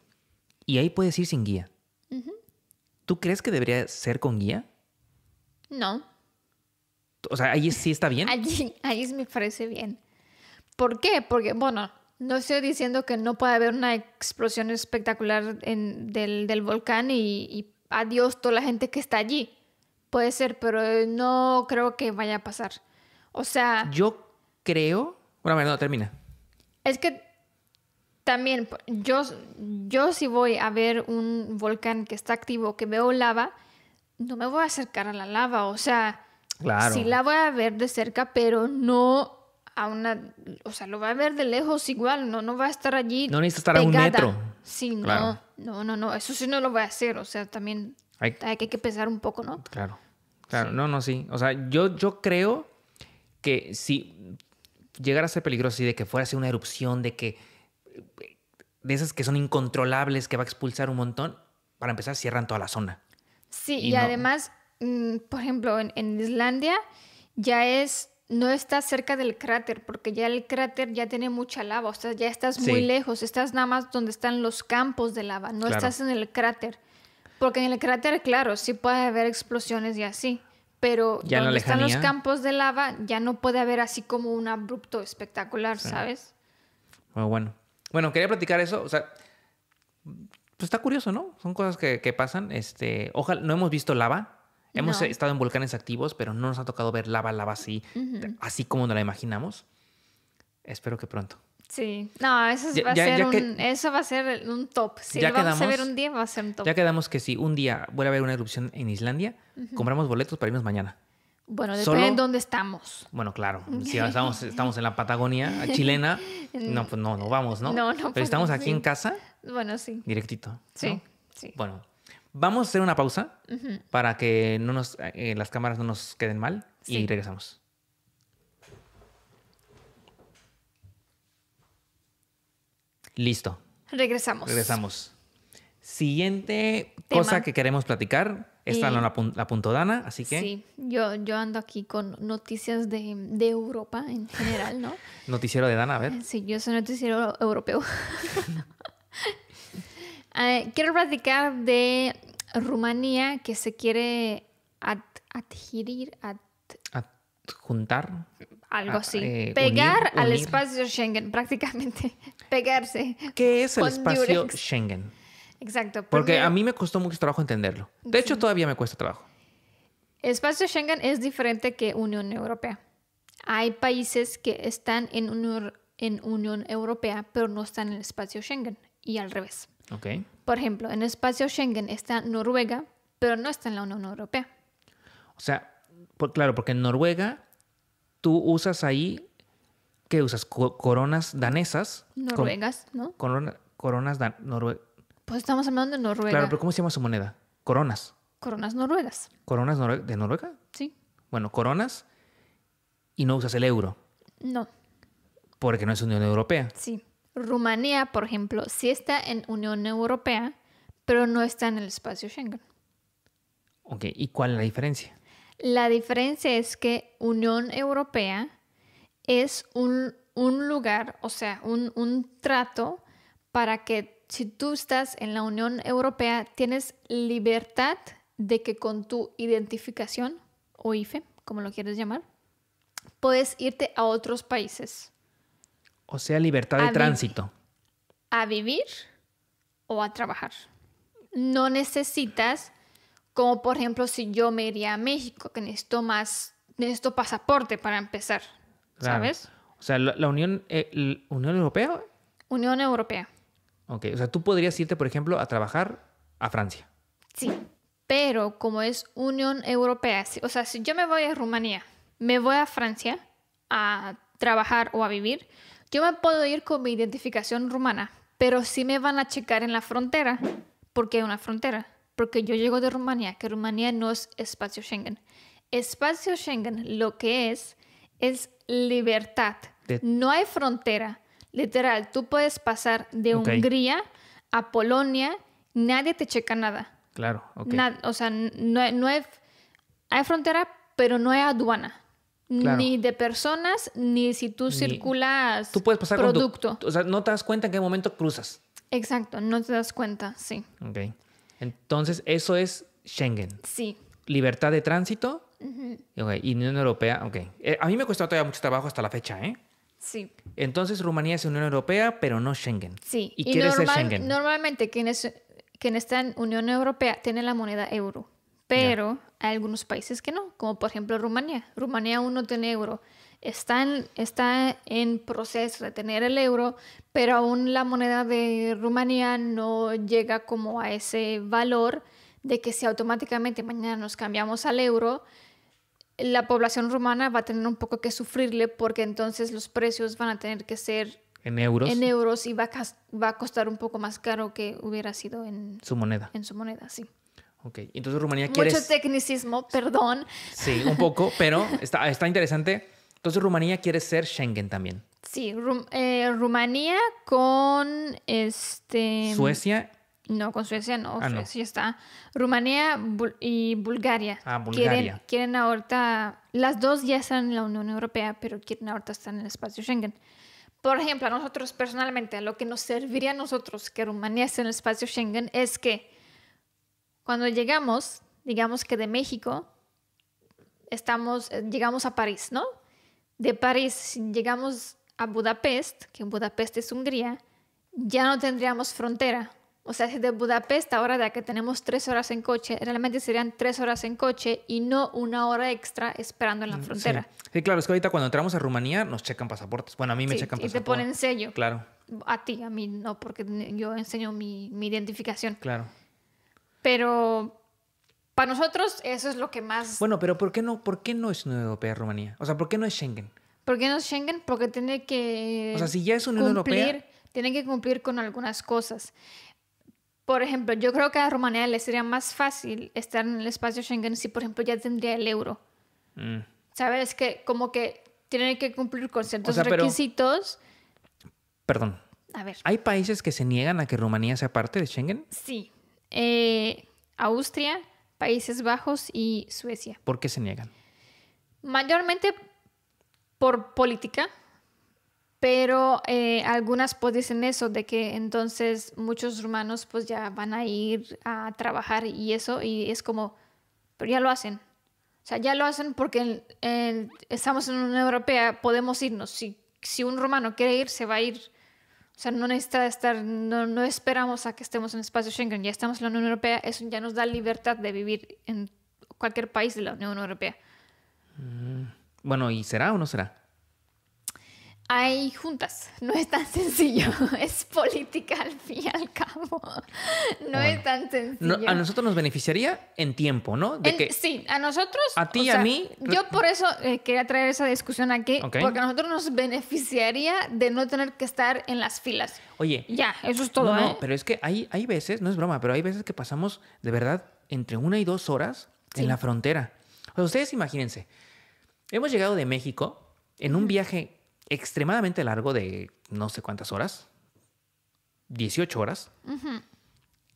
Y ahí puedes ir sin guía. ¿Tú crees que debería ser con guía? No. O sea, ahí sí está bien. allí, ahí me parece bien. ¿Por qué? Porque, bueno, no estoy diciendo que no pueda haber una explosión espectacular del, volcán y, adiós toda la gente que está allí. Puede ser, pero eh, no creo que vaya a pasar. O sea... Yo creo... Bueno, no, termina. Es que también yo, yo si voy a ver un volcán que está activo, que veo lava, no me voy a acercar a la lava. O sea, claro. sí la voy a ver de cerca, pero no a una, o sea, lo va a ver de lejos igual, no, no va a estar allí. No necesita estar a un metro. Sí, no, no, no, no, eso sí no lo va a hacer, o sea, también hay, que pensar un poco, ¿no? Claro, claro, no, no, sí. O sea, yo, yo creo que si llegara a ser peligroso y de que fuera a ser una erupción, de que de esas que son incontrolables, que va a expulsar un montón, para empezar cierran toda la zona. Sí, y, además, mm, por ejemplo, en Islandia ya es no estás cerca del cráter, porque ya el cráter ya tiene mucha lava, o sea, ya estás muy lejos, estás nada más donde están los campos de lava, no estás en el cráter. Porque en el cráter, claro, sí puede haber explosiones y así, pero donde están los campos de lava ya no puede haber así como un abrupto espectacular, ¿sabes? Ah, bueno, bueno. quería platicar eso, o sea, pues está curioso, ¿no? Son cosas que, que pasan, este, ojalá, no hemos visto lava, Hemos estado en volcanes activos, pero no nos ha tocado ver lava, lava así, así como nos la imaginamos. Espero que pronto. Sí, no, eso, va, a ser un, top. Si ya vamos quedamos, a ver un día, va a ser un top. Ya quedamos que si un día vuelve a haber una erupción en Islandia, compramos boletos para irnos mañana. Bueno, depende de dónde estamos. Bueno, claro. (laughs) Si estamos, estamos en la Patagonia chilena, no, pues no, no vamos, ¿no? No, no. Pero estamos aquí en casa. Bueno, sí. Directito. Sí, sí. Bueno, Vamos a hacer una pausa para que no nos, eh, las cámaras no nos queden mal y regresamos. Listo. Regresamos. Regresamos. Siguiente cosa que queremos platicar. Esta la, apuntó Dana, así que... Sí, yo, yo ando aquí con noticias de, de Europa en general, ¿no? (laughs) Noticiero de Dana, a ver. Sí, yo soy noticiero europeo. (laughs) Eh, quiero platicar de Rumanía que se quiere adjuntar. Algo ah, así. Eh, Pegar al espacio Schengen, prácticamente. (laughs) Pegarse. ¿Qué es el espacio Schengen? Exacto. Porque... a mí me costó mucho trabajo entenderlo. De hecho, todavía me cuesta trabajo. El espacio Schengen es diferente que Unión Europea. Hay países que están en, en Unión Europea, pero no están en el espacio Schengen. Y al revés. Por ejemplo, en el espacio Schengen está Noruega, pero no está en la Unión Europea. O sea, claro, porque en Noruega tú usas ahí, ¿qué usas? coronas danesas. Noruegas, ¿no? coronas noruegas. Pues estamos hablando de Noruega. Claro, pero ¿cómo se llama su moneda? Coronas. Coronas noruegas. ¿Coronas de Noruega? Sí. Bueno, coronas y no usas el euro. No. Porque no es Unión Europea. Sí. Rumanía, por ejemplo, sí está en Unión Europea, pero no está en el espacio Schengen. Ok, ¿y cuál es la diferencia? La diferencia es que Unión Europea es un, lugar, o sea, un, un, trato para que si tú estás en la Unión Europea, tienes libertad de que con tu identificación o IFE, como lo quieres llamar, puedes irte a otros países o sea, libertad de tránsito. a vivir o a trabajar. No necesitas, como por ejemplo, si yo me iría a México, que necesito más, necesito pasaporte para empezar, ¿sabes? O sea, la, Unión, eh, Unión Europea. Unión Europea. Ok, o sea, tú podrías irte, por ejemplo, a trabajar a Francia. Sí, pero como es Unión Europea, o sea, si yo me voy a Rumanía, me voy a Francia a trabajar o a vivir, yo me puedo ir con mi identificación rumana, pero sí me van a checar en la frontera, porque hay una frontera, porque yo llego de Rumanía, que Rumanía no es espacio Schengen. Espacio Schengen lo que es es libertad. No hay frontera. Literal, tú puedes pasar de Hungría a Polonia, nadie te checa nada. Claro, ok. o sea, no, hay frontera, pero no hay aduana. Ni de personas, ni si tú circulas tú puedes pasar producto. o sea, no te das cuenta en qué momento cruzas. Exacto, no te das cuenta, sí. Ok. Entonces, eso es Schengen. Sí. Libertad de tránsito. Y Unión Europea, ok. Eh, a mí me cuesta todavía mucho trabajo hasta la fecha, ¿eh? Sí. Entonces, Rumanía es Unión Europea, pero no Schengen. Sí. Y, quiere ser Schengen. Normalmente, quienes, quienes están en Unión Europea tienen la moneda euro, pero hay algunos países que no, como por ejemplo Rumanía. Rumanía aún no tiene euro. Está en, está en proceso de tener el euro, pero aún la moneda de Rumanía no llega como a ese valor de que si automáticamente mañana nos cambiamos al euro, la población rumana va a tener un poco que sufrirle porque entonces los precios van a tener que ser en euros, en euros y va va a costar un poco más caro que hubiera sido en su moneda. En su moneda, sí entonces Rumanía quiere... Mucho tecnicismo, perdón. Sí, un poco, (laughs) pero está, está interesante. Entonces Rumanía quiere ser Schengen también. Sí, eh, Rumanía con este... Suecia. No, con Suecia no, ah, Suecia está. Rumanía y Bulgaria. Ah, Bulgaria. Quieren, quieren, ahorita... Las dos ya están en la Unión Europea, pero quieren ahorita estar en el espacio Schengen. Por ejemplo, a nosotros personalmente, lo que nos serviría a nosotros que Rumanía esté en el espacio Schengen es que cuando llegamos, digamos que de México, estamos, eh, llegamos a París, ¿no? De París llegamos a Budapest, que Budapest es Hungría, ya no tendríamos frontera. O sea, de Budapest ahora, de que tenemos tres horas en coche, realmente serían tres horas en coche y no una hora extra esperando en la mm, frontera. Sí, claro, es que ahorita cuando entramos a Rumanía nos checan pasaportes. Bueno, a mí me checan pasaportes. Y te ponen sello. Claro. A ti, a mí no, porque yo enseño mi, mi identificación. Claro. Pero para nosotros eso es lo que más... Bueno, pero ¿por qué no, por qué no es Unión Europea Rumanía? O sea, ¿por qué no es Schengen? ¿Por qué no es Schengen? Porque tiene que... O sea, si ya es Unión cumplir, Europea... Tiene que cumplir con algunas cosas. Por ejemplo, yo creo que a Rumanía le sería más fácil estar en el espacio Schengen si, por ejemplo, ya tendría el euro. Mm. ¿Sabes? Que como que tiene que cumplir con ciertos requisitos. Perdón. A ver. ¿Hay países que se niegan a que Rumanía sea parte de Schengen? Sí. Eh, Austria, Países Bajos y Suecia. ¿Por qué se niegan? Mayormente por política, pero eh, algunas pues dicen eso, de que entonces muchos rumanos pues ya van a ir a trabajar y eso, y es como, pero ya lo hacen. O sea, ya lo hacen porque estamos en una Europea, podemos irnos. Si, si un romano quiere ir, se va a ir o sea, no necesita estar, no, no, esperamos a que estemos en espacio Schengen, ya estamos en la Unión Europea, eso ya nos da libertad de vivir en cualquier país de la Unión Europea. Bueno, ¿y será o no será? hay juntas, no es tan sencillo, (laughs) es política al fin y al cabo, no es tan sencillo. a nosotros nos beneficiaría en tiempo, ¿no? De sí, a nosotros. A ti y a mí. Yo por eso eh, quería traer esa discusión aquí, porque a nosotros nos beneficiaría de no tener que estar en las filas. Oye. Ya, eso es todo. No, ¿eh? pero es que hay, hay veces, no es broma, pero hay veces que pasamos de verdad entre una y dos horas en la frontera. ustedes imagínense, hemos llegado de México en un viaje extremadamente largo de no sé cuántas horas, 18 horas.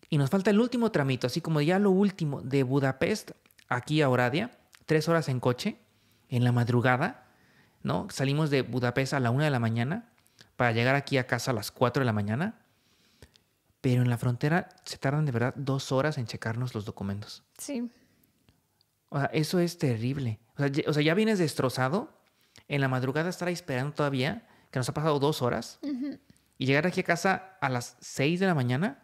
Y nos falta el último tramito, así como ya lo último, de Budapest aquí a Oradia, tres horas en coche, en la madrugada, ¿no? Salimos de Budapest a la una de la mañana para llegar aquí a casa a las cuatro de la mañana. Pero en la frontera se tardan de verdad dos horas en checarnos los documentos. Sí. O sea, eso es terrible. o sea, ya vienes destrozado en la madrugada estar esperando todavía, que nos ha pasado dos horas, y llegar aquí a casa a las seis de la mañana,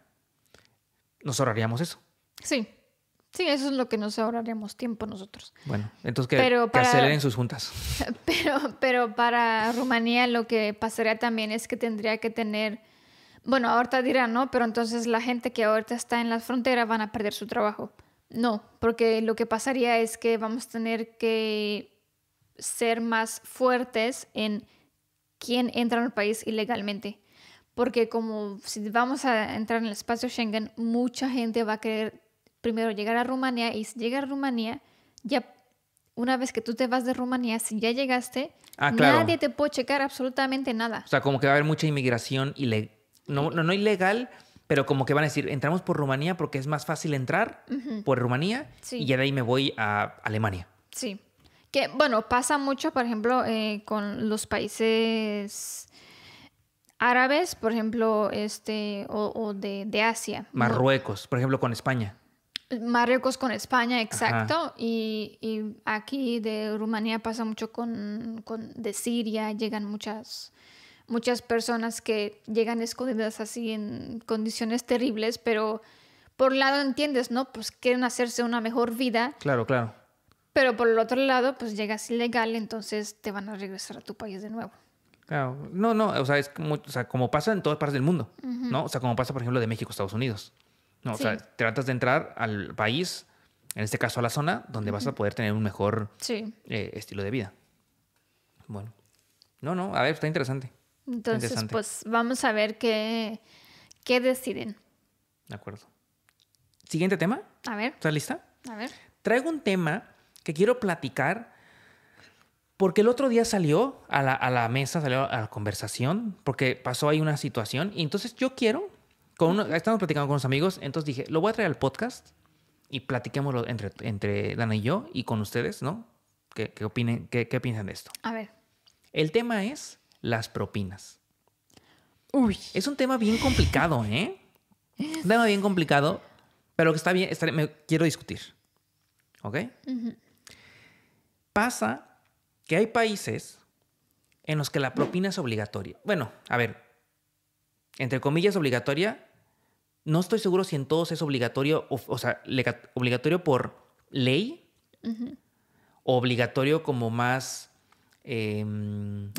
nos ahorraríamos eso. Sí. Sí, eso es lo que nos ahorraríamos tiempo nosotros. Bueno, entonces que, para, aceleren sus juntas. (laughs) Pero, pero para Rumanía lo que pasaría también es que tendría que tener, bueno, ahorita dirán, ¿no? Pero entonces la gente que ahorita está en la frontera van a perder su trabajo. No, porque lo que pasaría es que vamos a tener que ser más fuertes en quién entra en el país ilegalmente. Porque como si vamos a entrar en el espacio Schengen, mucha gente va a querer primero llegar a Rumanía y si llega a Rumanía, ya una vez que tú te vas de Rumanía, si ya llegaste, ah, nadie te puede checar absolutamente nada. O sea, como que va a haber mucha inmigración ilegal. No, no, no, ilegal, pero como que van a decir, entramos por Rumanía porque es más fácil entrar por Rumanía y ya de ahí me voy a Alemania. Sí. Que bueno, pasa mucho, por ejemplo, eh, con los países árabes, por ejemplo, este, o, de, Asia. Marruecos, por ejemplo, con España. Marruecos con España, exacto. Y, aquí de Rumanía pasa mucho con, con de Siria, llegan muchas, muchas personas que llegan escondidas así en condiciones terribles, pero por un lado entiendes, ¿no? Pues quieren hacerse una mejor vida. Claro, claro. Pero por el otro lado, pues llegas ilegal, entonces te van a regresar a tu país de nuevo. Claro. No, no, o sea, es como, pasa en todas partes del mundo, ¿no? O sea, como pasa, por ejemplo, de México Estados Unidos. No, o sea, tratas de entrar al país, en este caso a la zona, donde vas a poder tener un mejor eh, estilo de vida. Bueno. No, no, a ver, está interesante. Entonces, pues vamos a ver qué, qué deciden. De acuerdo. Siguiente tema. A ver. ¿Estás lista? A ver. Traigo un tema que quiero platicar, porque el otro día salió a la, mesa, salió a la conversación, porque pasó ahí una situación, y entonces yo quiero, con estamos platicando con unos amigos, entonces dije, lo voy a traer al podcast y platiquémoslo entre, entre Dana y yo y con ustedes, ¿no? ¿Qué, qué opinen, qué, piensan de esto? A ver. El tema es las propinas. Uy. Es un tema bien complicado, ¿eh? un tema bien complicado, pero que está bien, me quiero discutir. ¿Ok? Pasa que hay países en los que la propina es obligatoria. Bueno, a ver, entre comillas obligatoria, no estoy seguro si en todos es obligatorio, o, sea, obligatorio por ley, obligatorio como más em,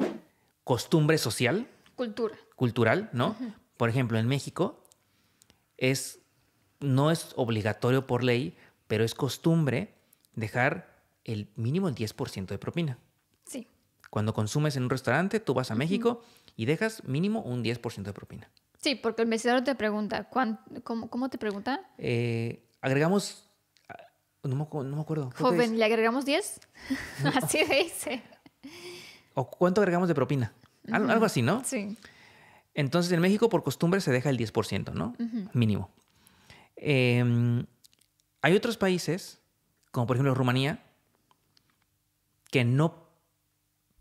costumbre social. Cultura. Cultural, ¿no? Por ejemplo, en México es, no es obligatorio por ley, pero es costumbre dejar el mínimo el 10% de propina. Sí. Cuando consumes en un restaurante, tú vas a México y dejas mínimo un 10% de propina. Sí, porque el mesero te pregunta, cómo, te pregunta? Eh, agregamos, ah, no me, acuerdo. Joven, ¿le agregamos 10? (laughs) así dice. ¿O cuánto agregamos de propina? Algo así, ¿no? Sí. Entonces, en México, por costumbre, se deja el 10%, ¿no? Mínimo. Em, hay otros países, como por ejemplo Rumanía, que no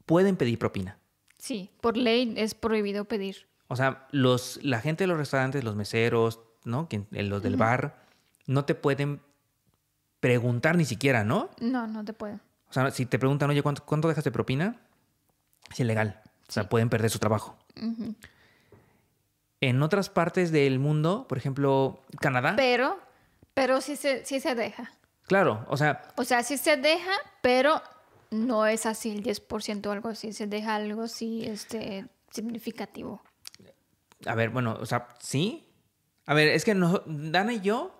pueden pedir propina. Sí, por ley es prohibido pedir. O sea, los, la gente de los restaurantes, los meseros, ¿no? Eh, los del bar, no te pueden preguntar ni siquiera, ¿no? No, no te pueden. O sea, si te preguntan, oye, ¿cuánto, cuánto dejas de propina? Es ilegal. O sea, pueden perder su trabajo. En otras partes del mundo, por ejemplo, Canadá. Pero, pero sí se, sí se deja. Claro, o sea. O sea, sí se deja, pero no es así el 10% o algo así, se deja algo así este, significativo. A ver, bueno, o sea, sí. A ver, es que Dana y yo,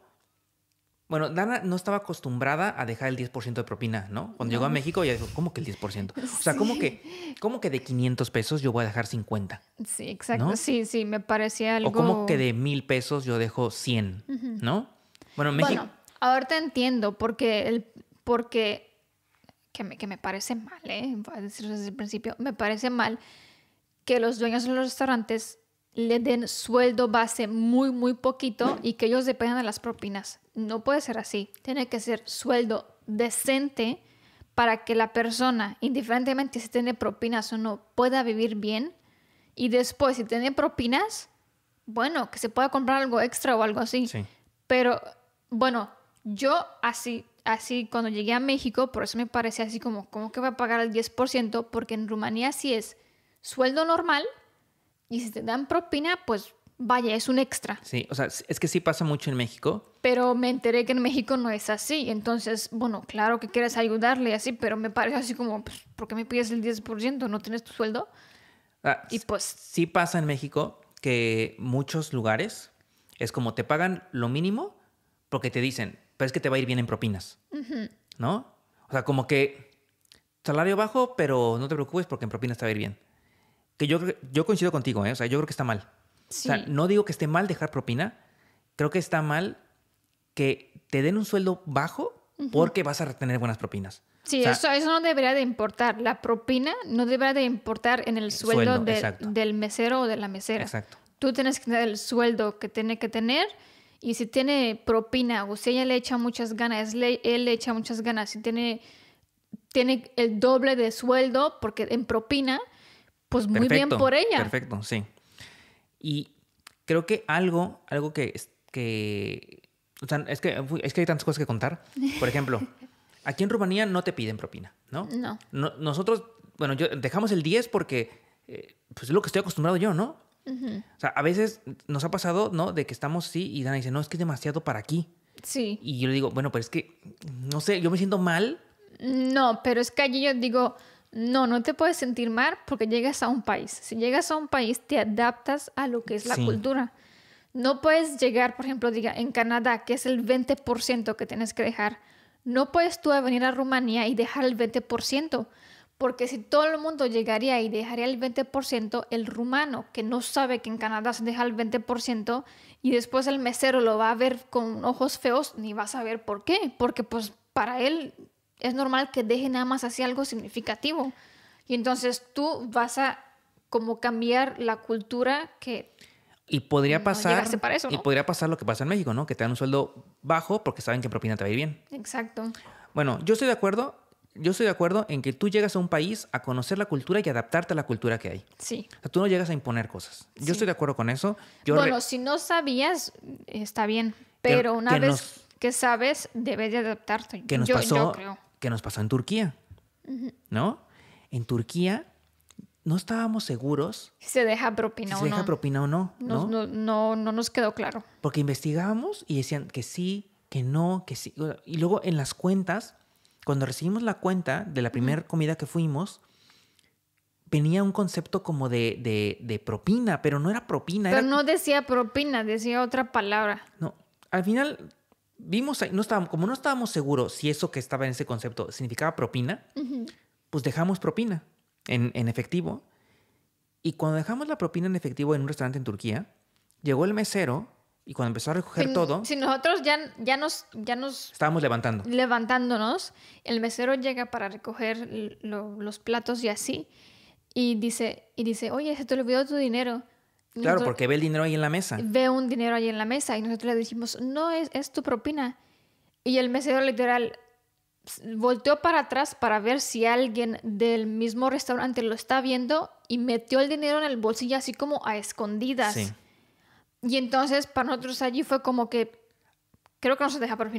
bueno, Dana no estaba acostumbrada a dejar el 10% de propina, ¿no? Cuando llegó a México ya dijo, ¿cómo que el 10%? (laughs) O sea, ¿cómo, que, que de 500 pesos yo voy a dejar 50? Sí, exacto. Sí, sí, me parecía algo... O como que de mil pesos yo dejo 100, ¿no? Bueno, México... Bueno, te entiendo porque, el, porque que me, parece mal, ¿eh? decirlo desde el principio, me parece mal que los dueños de los restaurantes le den sueldo base muy, muy poquito y que ellos dependan de las propinas. No puede ser así. Tiene que ser sueldo decente para que la persona, indiferentemente si tiene propinas o no, pueda vivir bien. Y después, si tiene propinas, bueno, que se pueda comprar algo extra o algo así. Pero bueno, yo así así cuando llegué a México, por eso me parecía así como, ¿cómo que va a pagar el 10%? Porque en Rumanía sí es sueldo normal y si te dan propina, pues vaya, es un extra. Sí, o sea, es que sí pasa mucho en México. Pero me enteré que en México no es así. Entonces, bueno, claro que quieres ayudarle y así, pero me parece así como, pues, ¿por qué me pides el 10%? ¿No tienes tu sueldo? Ah, y pues... Sí pasa en México que muchos lugares es como te pagan lo mínimo porque te dicen, pero es que te va a ir bien en propinas, ¿no? O sea, como que salario bajo, pero no te preocupes porque en propinas te va a ir bien. Que yo, yo coincido contigo, ¿eh? O sea, yo creo que está mal. O sea, no digo que esté mal dejar propina, creo que está mal que te den un sueldo bajo porque vas a retener buenas propinas. Sí, eso, eso, no debería de importar. La propina no debería de importar en el sueldo, del mesero o de la mesera. Exacto. Tú tienes que tener el sueldo que tiene que tener y si tiene propina o si ella le echa muchas ganas, él le echa muchas ganas, si tiene, tiene el doble de sueldo porque en propina, pues muy bien por ella. Perfecto, sí. Y creo que algo, algo que, que o sea, es que, es que hay tantas cosas que contar. Por ejemplo, (laughs) aquí en Rumanía no te piden propina, ¿no? No. nosotros, bueno, yo, dejamos el 10 porque eh, pues es lo que estoy acostumbrado yo, ¿no? O sea, a veces nos ha pasado, ¿no? De que estamos sí y Dana dice, no, es que es demasiado para aquí. Sí. Y yo le digo, bueno, pero es que, no sé, yo me siento mal. No, pero es que allí yo digo, no, no te puedes sentir mal porque llegas a un país. Si llegas a un país, te adaptas a lo que es la cultura. No puedes llegar, por ejemplo, diga, en Canadá, que es el 20% que tienes que dejar. No puedes tú venir a Rumanía y dejar el 20%. Porque si todo el mundo llegaría y dejaría el 20%, el rumano que no sabe que en Canadá se deja el 20% y después el mesero lo va a ver con ojos feos, ni va a saber por qué. Porque pues para él es normal que deje nada más así algo significativo. Y entonces tú vas a como cambiar la cultura que y podría pasar y podría pasar lo que pasa en México, ¿no? Que te dan un sueldo bajo porque saben que propina te va bien. Exacto. Bueno, yo estoy de acuerdo yo estoy de acuerdo en que tú llegas a un país a conocer la cultura y adaptarte a la cultura que hay. Sí. O tú no llegas a imponer cosas. Yo estoy de acuerdo con eso. Yo bueno, si no sabías, está bien, pero una vez que sabes, debes de adaptarte. Que nos, pasó, Que nos pasó en Turquía, ¿no? En Turquía no estábamos seguros. se deja propina o se deja propina o no. ¿no? No, no, no nos quedó claro. Porque investigábamos y decían que sí, que no, que sí. Y luego en las cuentas cuando recibimos la cuenta de la primera comida que fuimos, venía un concepto como de, propina, pero no era propina. Pero no decía propina, decía otra palabra. No, al final vimos, no estábamos, como no estábamos seguros si eso que estaba en ese concepto significaba propina, pues dejamos propina en, en efectivo. Y cuando dejamos la propina en efectivo en un restaurante en Turquía, llegó el mesero y cuando empezó a recoger todo. Si nosotros ya, ya, nos, ya nos. Estábamos levantando. Levantándonos, el mesero llega para recoger los platos y así. Y dice, y dice oye, se te olvidó tu dinero. claro, porque ve el dinero ahí en la mesa. Ve un dinero ahí en la mesa. Y nosotros le dijimos, no, es, es tu propina. Y el mesero literal volteó para atrás para ver si alguien del mismo restaurante lo está viendo y metió el dinero en el bolsillo así como a escondidas. Sí. Y entonces para nosotros allí fue como que creo que no se deja por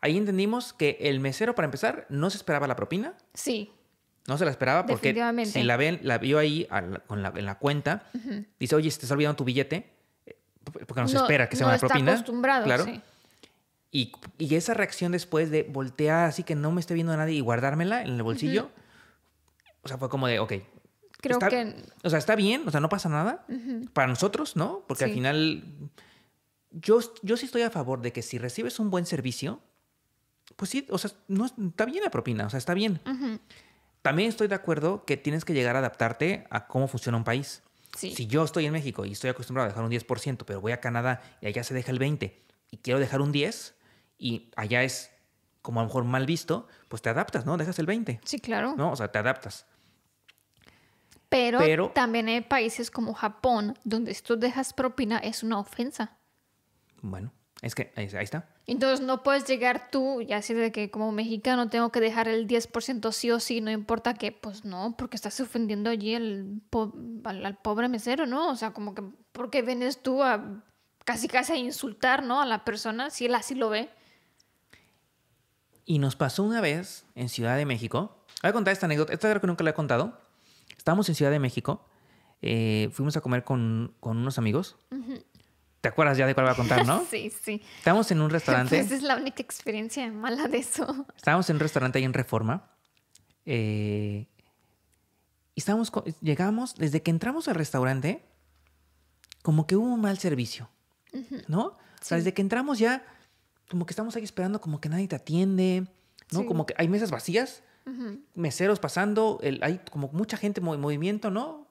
Ahí entendimos que el mesero, para empezar, no se esperaba la propina. Sí. No se la esperaba porque si la, ven, la vio ahí con la, en la cuenta, dice, oye, se te está olvidando tu billete, eh, porque no, se espera que sea no está propina. acostumbrado, claro. Sí. Y, y, esa reacción después de voltear así que no me esté viendo a nadie y guardármela en el bolsillo, o sea, fue como de, ok, Creo que. O sea, está bien, o sea, no pasa nada. Para nosotros, ¿no? Porque al final. Yo, yo sí estoy a favor de que si recibes un buen servicio, pues sí, o sea, no, está bien la propina, o sea, está bien. También estoy de acuerdo que tienes que llegar a adaptarte a cómo funciona un país. Si yo estoy en México y estoy acostumbrado a dejar un 10%, pero voy a Canadá y allá se deja el 20% y quiero dejar un 10% y allá es como a lo mejor mal visto, pues te adaptas, ¿no? Dejas el 20%. Sí, claro. ¿No? O sea, te adaptas. Pero, también hay países como Japón, donde si tú dejas propina es una ofensa. Bueno, es que ahí, está. Entonces no puedes llegar tú y así de que como mexicano tengo que dejar el 10% sí o sí, no importa qué, pues no, porque estás ofendiendo allí al, pobre mesero, ¿no? O sea, como que, porque vienes tú a casi casi a insultar, ¿no? A la persona, si él así lo ve. Y nos pasó una vez en Ciudad de México. Voy a contar esta anécdota, esta creo que nunca la he contado. Estábamos en Ciudad de México, eh, fuimos a comer con, unos amigos. ¿Te acuerdas ya de cuál voy a contar, no? (laughs) sí, sí. Estábamos en un restaurante. Esa pues es la única experiencia mala de eso. Estábamos en un restaurante ahí en Reforma. Eh, y estábamos, llegamos, desde que entramos al restaurante, como que hubo un mal servicio, ¿no? O sea, desde que entramos ya, como que estamos ahí esperando, como que nadie te atiende, ¿no? Como que hay mesas vacías meseros pasando, el, hay como mucha gente en movimiento, ¿no?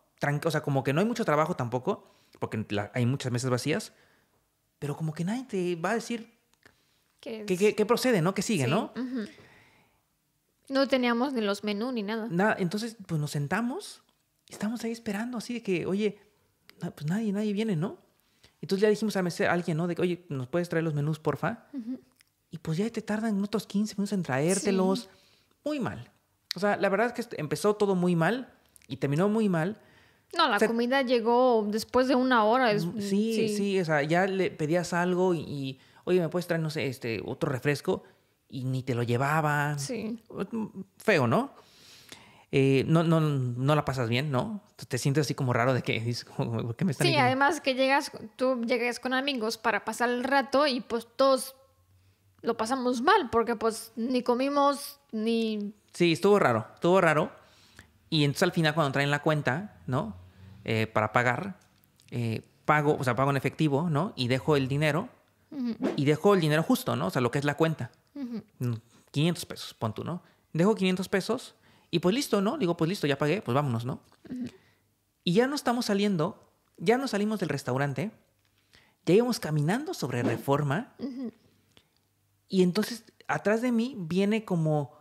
o sea, como que no hay mucho trabajo tampoco, porque hay muchas mesas vacías, pero como que nadie te va a decir qué, que, procede, ¿no? qué sigue, ¿no? No teníamos ni los menús ni nada. Nada, entonces pues nos sentamos y estamos ahí esperando así de que, oye, pues nadie, nadie viene, ¿no? Entonces ya dijimos a, alguien, ¿no? De que, oye, ¿nos puedes traer los menús, porfa? Y pues ya te tardan otros 15 minutos en traértelos muy mal. O sea, la verdad es que empezó todo muy mal y terminó muy mal. No, la comida llegó después de una hora. Mm, sí, sí, sí, o sea, ya le pedías algo y, oye, ¿me puedes traer, no sé, este, otro refresco? Y ni te lo llevaban. Sí. Feo, ¿no? Eh, no, no, no la pasas bien, ¿no? Te sientes así como raro de que, (laughs) qué Sí, además que llegas, tú llegas con amigos para pasar el rato y pues todos lo pasamos mal porque pues ni comimos ni... Sí, estuvo raro, estuvo raro. Y entonces al final cuando traen la cuenta, ¿no? Eh, para pagar, eh, pago, o sea, pago en efectivo, ¿no? Y dejo el dinero. Y dejo el dinero justo, ¿no? O sea, lo que es la cuenta. 500 mm, pesos, pon tú, ¿no? Dejo 500 pesos y pues listo, ¿no? Digo, pues listo, ya pagué, pues vámonos, ¿no? Y ya no estamos saliendo, ya no salimos del restaurante, ya íbamos caminando sobre reforma. Y entonces atrás de mí viene como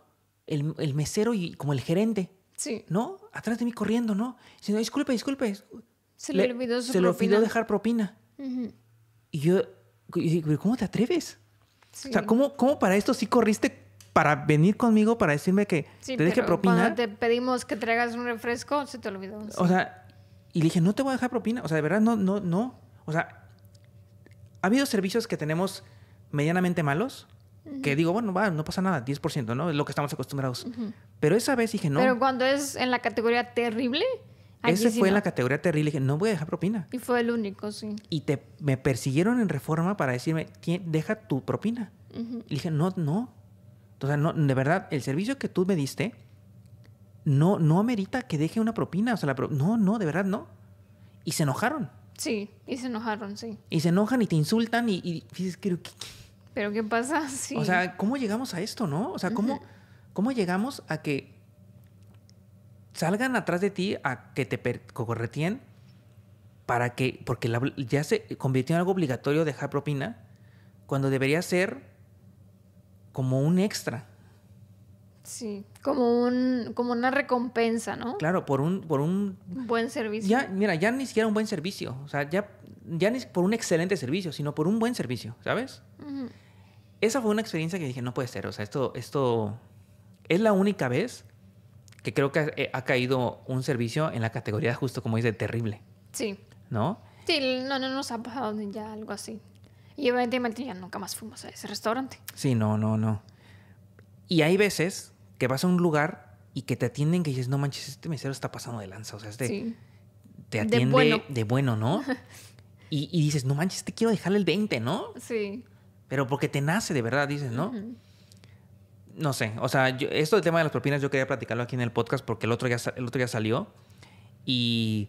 el, mesero y como el gerente. Sí. ¿No? Atrás de mí corriendo, ¿no? Diciendo, disculpe, disculpe. Se le, olvidó su Se le olvidó dejar propina. Y yo, ¿cómo te atreves? O sea, ¿cómo, ¿cómo para esto sí corriste para venir conmigo para decirme que te deje propina? Cuando te pedimos que traigas un refresco, se te olvidó. O sea, y le dije, no te voy a dejar propina. O sea, de verdad, no, no, no. O sea, ha habido servicios que tenemos medianamente malos que digo, bueno, va, no pasa nada, 10%, ¿no? Es lo que estamos acostumbrados. Pero esa vez dije, no. Pero cuando es en la categoría terrible. Ese fue en la categoría terrible. Dije, no voy a dejar propina. Y fue el único, sí. Y te, me persiguieron en reforma para decirme, deja tu propina. Y dije, no, no. O sea, no, de verdad, el servicio que tú me diste no, no amerita que deje una propina. O sea, no, no, de verdad no. Y se enojaron. Sí, y se enojaron, sí. Y se enojan y te insultan y, y dices, creo que pero ¿qué pasa si... (laughs) O sea, ¿cómo llegamos a esto, no? O sea, ¿cómo, ¿cómo llegamos a que salgan atrás de ti, a que te corretien para que... Porque ya se convirtió en algo obligatorio dejar propina cuando debería ser como un extra. Sí, como un como una recompensa, ¿no? Claro, por un por un buen servicio. Ya, mira, ya ni siquiera un buen servicio, o sea, ya ya ni por un excelente servicio, sino por un buen servicio, ¿sabes? esa fue una experiencia que dije, no puede ser, o sea, esto, esto es la única vez que creo que ha, eh, caído un servicio en la categoría justo como dice, terrible. Sí. ¿No? Sí, no, no nos ha pasado ya algo así. Y obviamente ya nunca más fuimos a ese restaurante. Sí, no, no, no. Y hay veces que vas a un lugar y que te atienden que dices, no manches, este mesero está pasando de lanza. O sea, este te atiende de bueno, ¿no? (laughs) y, y, dices, no manches, te quiero dejar el 20, ¿no? Sí pero porque te nace de verdad, dices, ¿no? No sé, o sea, esto del tema de las propinas yo quería platicarlo aquí en el podcast porque el otro ya, el otro ya salió y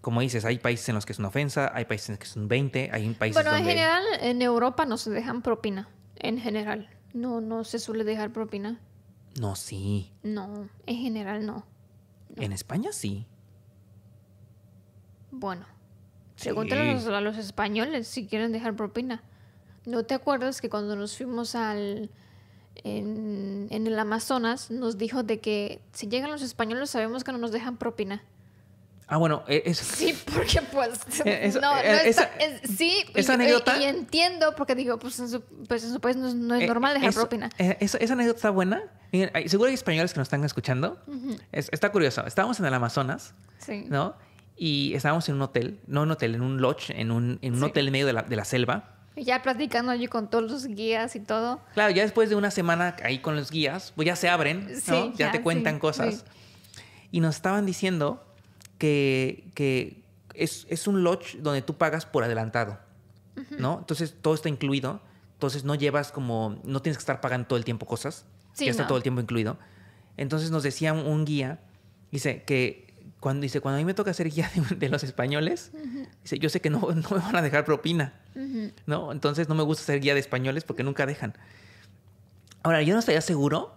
como dices, hay países en los que es una ofensa, hay países en los que son 20, hay países Bueno, en general en Europa no se dejan propina, en general. No, no se suele dejar propina. No, sí. No, en general no. En España sí. Bueno, sí. pregúntale a los españoles si quieren dejar propina. ¿No te acuerdas que cuando nos fuimos al, en, el Amazonas nos dijo de que si llegan los españoles sabemos que no nos dejan propina? Ah, bueno, e, eso... (laughs) Sí, porque pues... (laughs) E, no, no e, es, sí, y, entiendo porque digo, pues en su, pues, país no, es normal dejar propina. esa anécdota está buena. seguro hay españoles que nos están escuchando. está curioso. Estábamos en el Amazonas, ¿no? Y estábamos en un hotel, no un hotel, en un lodge, en un, hotel en medio de la selva ya platicando allí con todos los guías y todo. Claro, ya después de una semana ahí con los guías, pues ya se abren, ya, te cuentan cosas. Y nos estaban diciendo que, que es, es, un lodge donde tú pagas por adelantado, ¿no? Entonces todo está incluido. Entonces no llevas como, no tienes que estar pagando todo el tiempo cosas, ya está todo el tiempo incluido. Entonces nos decía un guía, dice que cuando dice, cuando a mí me toca ser guía (laughs) de, los españoles, dice, yo sé que no, (laughs) no, me van a dejar propina, ¿no? Entonces no me gusta ser guía de españoles porque nunca dejan. Ahora, yo no estaría seguro.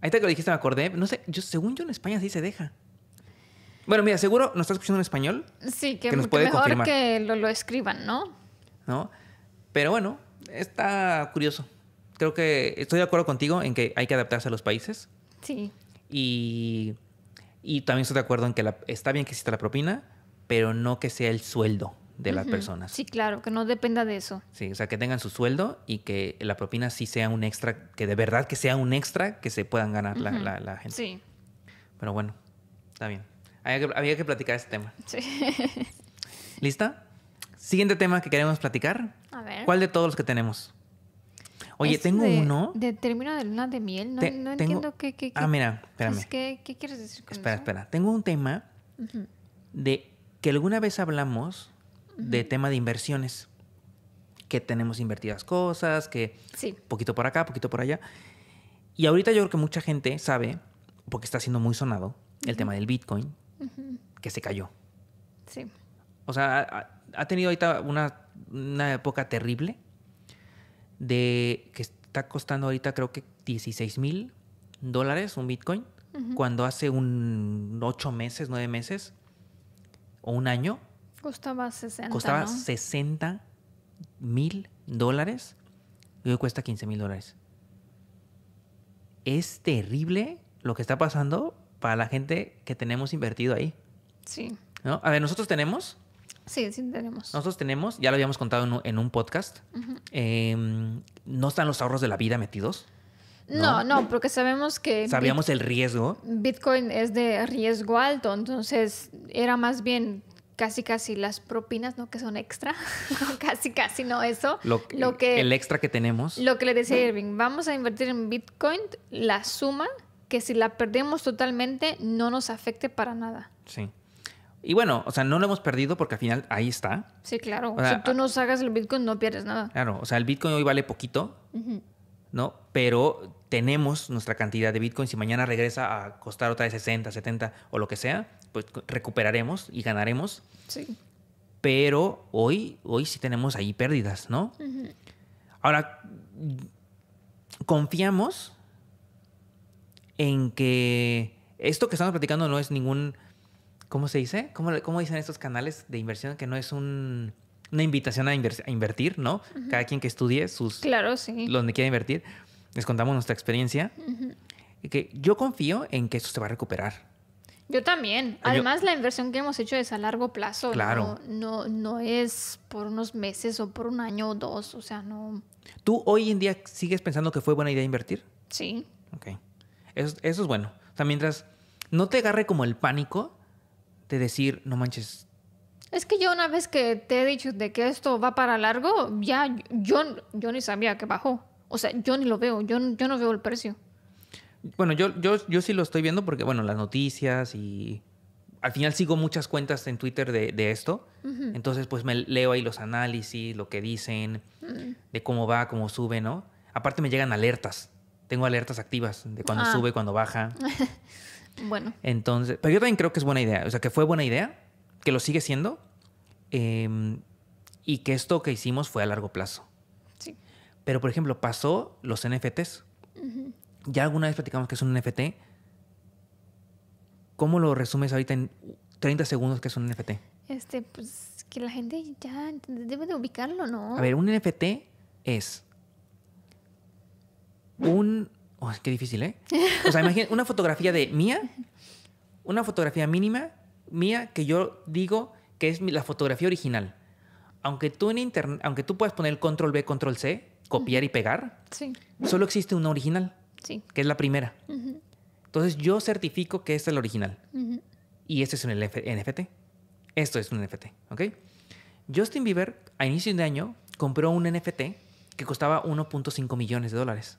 Ahorita que lo dijiste me acordé, no sé, yo según yo en España sí se deja. Bueno, mira, seguro nos estás escuchando en español. Sí, que, puede mejor que lo, lo escriban, ¿no? ¿No? Pero bueno, está curioso. Creo que estoy de acuerdo contigo en que hay que adaptarse a los países. Sí. Y y también estoy de acuerdo en que está bien que exista la propina, pero no que sea el sueldo de las personas. Sí, claro, que no dependa de eso. Sí, o sea, que tengan su sueldo y que la propina sí sea un extra, que de verdad que sea un extra que se puedan ganar la, gente. Sí. Pero bueno, está bien. Había que, había que platicar este tema. Sí. ¿Lista? Siguiente tema que queremos platicar. A ver. ¿Cuál de todos los que tenemos? Oye, este tengo uno. De término de luna de miel, no, entiendo qué, Ah, mira, espérame. ¿qué, quieres decir con espera, eso? Espera, Tengo un tema de que alguna vez hablamos de tema de inversiones. Que tenemos invertidas cosas, que sí. poquito por acá, poquito por allá. Y ahorita yo creo que mucha gente sabe, porque está siendo muy sonado, el tema del Bitcoin, que se cayó. Sí. O sea, ha, ha tenido ahorita una, una época terrible de que está costando ahorita creo que 16 mil dólares un Bitcoin, cuando hace un 8 meses, 9 meses o un año. Costaba 60. Costaba mil dólares y hoy cuesta 15 mil dólares. Es terrible lo que está pasando para la gente que tenemos invertido ahí. Sí. ¿No? A ver, nosotros tenemos Sí, sí tenemos. Nosotros tenemos, ya lo habíamos contado en un, podcast, em, no están los ahorros de la vida metidos. No, no, porque sabemos que... Sabíamos el riesgo. Bitcoin es de riesgo alto, entonces era más bien casi casi las propinas, ¿no? Que son extra, (laughs) casi casi no eso. Lo, que... El extra que tenemos. Lo que le decía Irving, vamos a invertir en Bitcoin la suma que si la perdemos totalmente no nos afecte para nada. Sí. Y bueno, o sea, no lo hemos perdido porque al final ahí está. Sí, claro. si tú no sacas el Bitcoin, no pierdes nada. Claro, o sea, el Bitcoin hoy vale poquito, ¿no? Pero tenemos nuestra cantidad de Bitcoin. Si mañana regresa a costar otra de 60, 70 o lo que sea, pues recuperaremos y ganaremos. Sí. Pero hoy, hoy sí tenemos ahí pérdidas, ¿no? Ahora, confiamos en que esto que estamos platicando no es ningún ¿cómo se dice? ¿Cómo, cómo dicen estos canales de inversión que no es una invitación a, invertir, ¿no? Cada quien que estudie sus... Claro, sí. Donde quiera invertir. Les contamos nuestra experiencia. que yo confío en que esto se va a recuperar. Yo también. Además, la inversión que hemos hecho es a largo plazo. Claro. No, no, es por unos meses o por un año o dos. O sea, no. ¿Tú hoy en día sigues pensando que fue buena idea invertir? Sí. Ok. Eso, eso es bueno. O sea, mientras no te agarre como el pánico, de decir, no manches. Es que yo una vez que te he dicho de que esto va para largo, ya yo, yo ni sabía que bajó. O sea, yo ni lo veo, yo, yo no veo el precio. Bueno, yo, yo, yo sí lo estoy viendo porque, bueno, las noticias y al final sigo muchas cuentas en Twitter de, esto. Entonces, pues me leo ahí los análisis, lo que dicen, mm. de cómo va, cómo sube, ¿no? Aparte me llegan alertas. Tengo alertas activas de cuando ah. sube, cuando baja. (laughs) Bueno. Entonces, pero yo también creo que es buena idea, o sea, que fue buena idea, que lo sigue siendo, em, y que esto que hicimos fue a largo plazo. Sí. Pero, por ejemplo, pasó los NFTs. Ya alguna vez platicamos que es un NFT. ¿Cómo lo resumes ahorita en 30 segundos que es un NFT? Este, pues que la gente ya debe de ubicarlo, ¿no? A ver, un NFT es un Oh, qué difícil, ¿eh? O sea, imagínate una fotografía de mía, una fotografía mínima mía que yo digo que es la fotografía original. Aunque tú, en internet, aunque tú puedas poner control B, control C, copiar y pegar, solo existe una original, sí. que es la primera. Entonces yo certifico que esta es la original. Y este es un NFT. Esto es un NFT, ¿ok? Justin Bieber a inicio de año compró un NFT que costaba 1.5 millones de dólares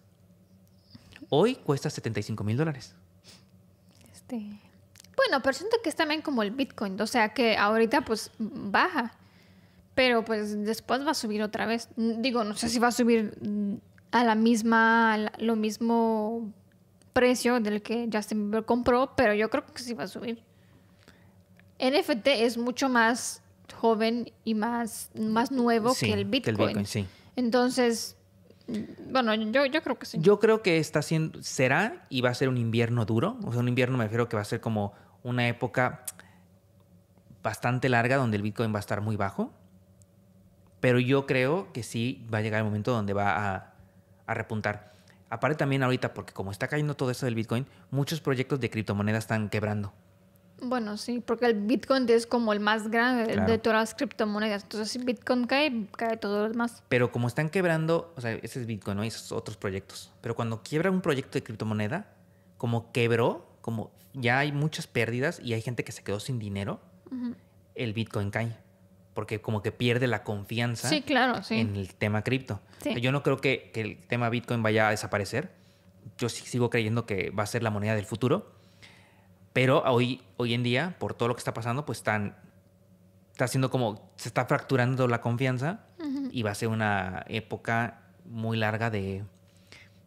hoy cuesta 75 mil dólares. Este, bueno, pero que es también como el Bitcoin, o sea que ahorita pues baja, pero pues después va a subir otra vez. Digo, no sé si va a subir mm, a la misma, lo mismo precio del que Justin Bieber compró, pero yo creo que sí va a subir. NFT es mucho más joven y más, más nuevo que el Bitcoin. el Bitcoin sí. Entonces, bueno, yo, creo que sí. Yo creo que está siendo, será y va a ser un invierno duro. O sea, un invierno me refiero que va a ser como una época bastante larga donde el Bitcoin va a estar muy bajo. Pero yo creo que sí va a llegar el momento donde va a, repuntar. Aparte también ahorita, porque como está cayendo todo eso del Bitcoin, muchos proyectos de criptomonedas están quebrando. Bueno, sí, porque el Bitcoin es como el más grande de todas las criptomonedas. Entonces, si Bitcoin cae, cae todo lo demás. Pero como están quebrando, o sea, ese es Bitcoin, ¿no? esos otros proyectos. Pero cuando quiebra un proyecto de criptomoneda, como quebró, como ya hay muchas pérdidas y hay gente que se quedó sin dinero, el Bitcoin cae. Porque como que pierde la confianza en el tema cripto. Yo no creo que, que el tema Bitcoin vaya a desaparecer. Yo sí sigo creyendo que va a ser la moneda del futuro pero hoy, hoy en día, por todo lo que está pasando, pues están, está haciendo como, se está fracturando la confianza y va a ser una época muy larga de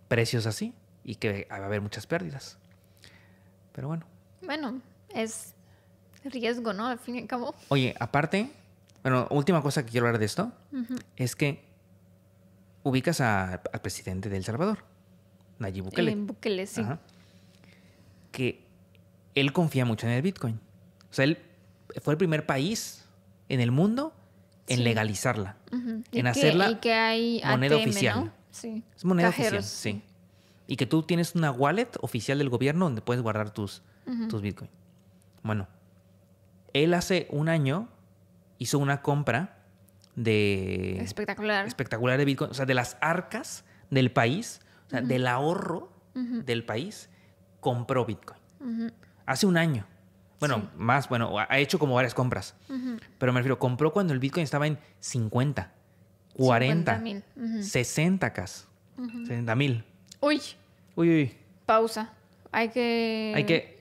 precios así y que va a haber muchas pérdidas. Pero bueno. Bueno, es riesgo, ¿no? Al fin y al cabo. Oye, aparte, bueno, última cosa que quiero hablar de esto es que ubicas al presidente de El Salvador, Nayib Bukele. Nayib Bukele, sí. Que él confía mucho en el Bitcoin. O sea, él fue el primer país en el mundo en legalizarla, en hacerla que hay moneda oficial. Sí. Es moneda oficial, sí. Y que tú tienes una wallet oficial del gobierno donde puedes guardar tus, Bitcoin. Bueno, él hace un año hizo una compra de... Espectacular. Espectacular de Bitcoin. O sea, de las arcas del país, o sea, del ahorro del país, compró Bitcoin hace un año. Bueno, más, bueno, ha hecho como varias compras. Pero me refiero, compró cuando el Bitcoin estaba en 50, 40, 60 k 60 mil. Uy. Uy, uy. Pausa. Hay que... Hay que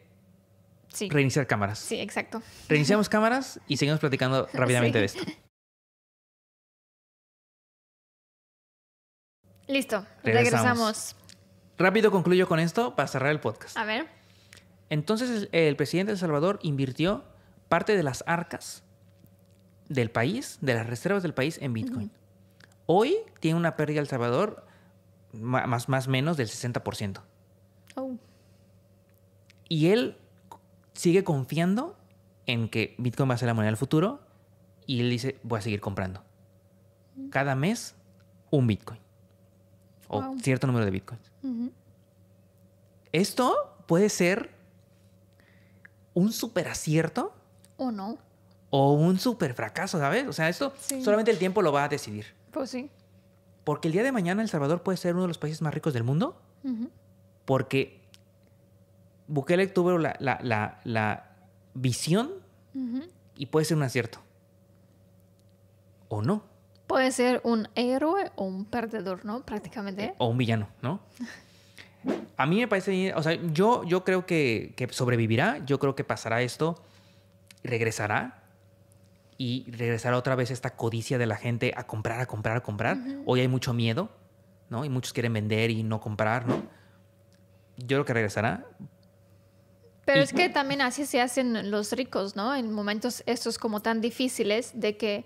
reiniciar cámaras. Sí, exacto. Reiniciamos (laughs) cámaras y seguimos platicando rápidamente de esto. Listo, regresamos. Rápido concluyo con esto para cerrar el podcast. A ver. Entonces el, presidente de El Salvador invirtió parte de las arcas del país, de las reservas del país en Bitcoin. Hoy tiene una pérdida El Salvador más más menos del 60%. Y él sigue confiando en que Bitcoin va a ser la moneda del futuro y él dice, voy a seguir comprando. Cada mes, un Bitcoin. O cierto número de Bitcoins. Esto puede ser un super acierto. O no. O un super fracaso, ¿sabes? O sea, esto solamente el tiempo lo va a decidir. Pues sí. Porque el día de mañana El Salvador puede ser uno de los países más ricos del mundo. Porque Bukele tuvo la, la, visión y puede ser un acierto. O no. Puede ser un héroe o un perdedor, ¿no? Prácticamente. O un villano, ¿no? (laughs) A mí me parece, o sea, yo, yo creo que, que sobrevivirá, yo creo que pasará esto, regresará, y regresará otra vez esta codicia de la gente a comprar, a comprar, a comprar. Hoy hay mucho miedo, ¿no? Y muchos quieren vender y no comprar, ¿no? Yo creo que regresará. Pero es que también así se hacen los ricos, ¿no? En momentos estos como tan difíciles de que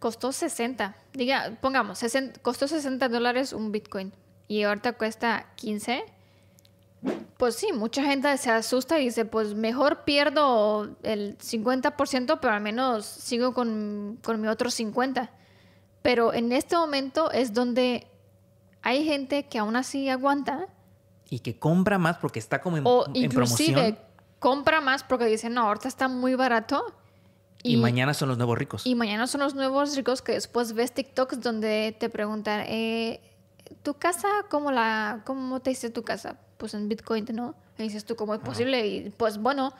costó 60, diga, pongamos, costó 60 dólares un Bitcoin y ahorita cuesta 15, pues sí, mucha gente se asusta y dice, pues mejor pierdo el 50%, pero al menos sigo con, mi otro 50%. Pero en este momento es donde hay gente que aún así aguanta. Y que compra más porque está como en, o en promoción. compra más porque dice, no, ahorita está muy barato. Y, mañana son los nuevos ricos. Y mañana son los nuevos ricos que después ves TikToks donde te preguntan, eh, ¿tu casa cómo, la, cómo te dice tu casa? Pues en Bitcoin, ¿no? Y dices tú, ¿cómo es posible? Y pues bueno,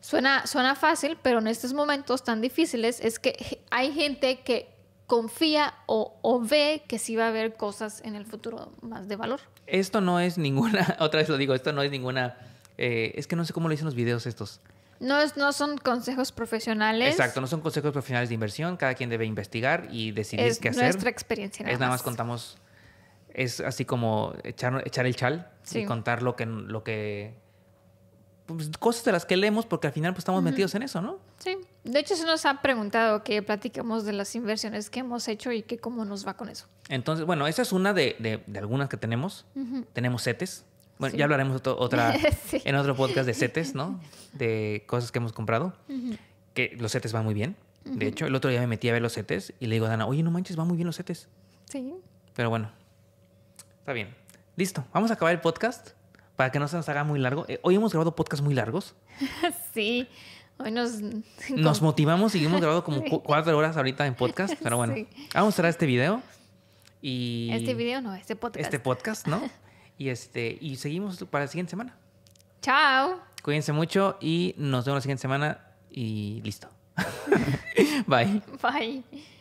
suena, suena fácil, pero en estos momentos tan difíciles es que hay gente que confía o, o, ve que sí va a haber cosas en el futuro más de valor. Esto no es ninguna, (laughs) otra vez lo digo, esto no es ninguna, eh, es que no sé cómo lo dicen los videos estos. No, es, no son consejos profesionales. Exacto, no son consejos profesionales de inversión, cada quien debe investigar y decidir qué hacer. Es nuestra experiencia. Nada es nada más contamos es así como echar, echar el chal y contar lo que, lo que pues, cosas de las que leemos porque al final pues, estamos metidos en eso, ¿no? Sí. De hecho, se nos ha preguntado que platiquemos de las inversiones que hemos hecho y que cómo nos va con eso. Entonces, bueno, esa es una de, de, algunas que tenemos. Tenemos setes Bueno, ya hablaremos otra, (laughs) en otro podcast de setes ¿no? De cosas que hemos comprado. Que los setes van muy bien. De hecho, el otro día me metí a ver los setes y le digo a Dana, oye, no manches, van muy bien los setes Sí. Pero bueno, Está bien. Listo. Vamos a acabar el podcast para que no se nos haga muy largo. Eh, hoy hemos grabado podcasts muy largos. (laughs) sí. Hoy nos... Nos motivamos y hemos grabado como (laughs) cuatro horas ahorita en podcast. Pero bueno, vamos a cerrar este video. Y... Este video no, este podcast. Este podcast, ¿no? (laughs) y, este, y seguimos para la siguiente semana. Chao. Cuídense mucho y nos vemos la siguiente semana y listo. Bye. Bye.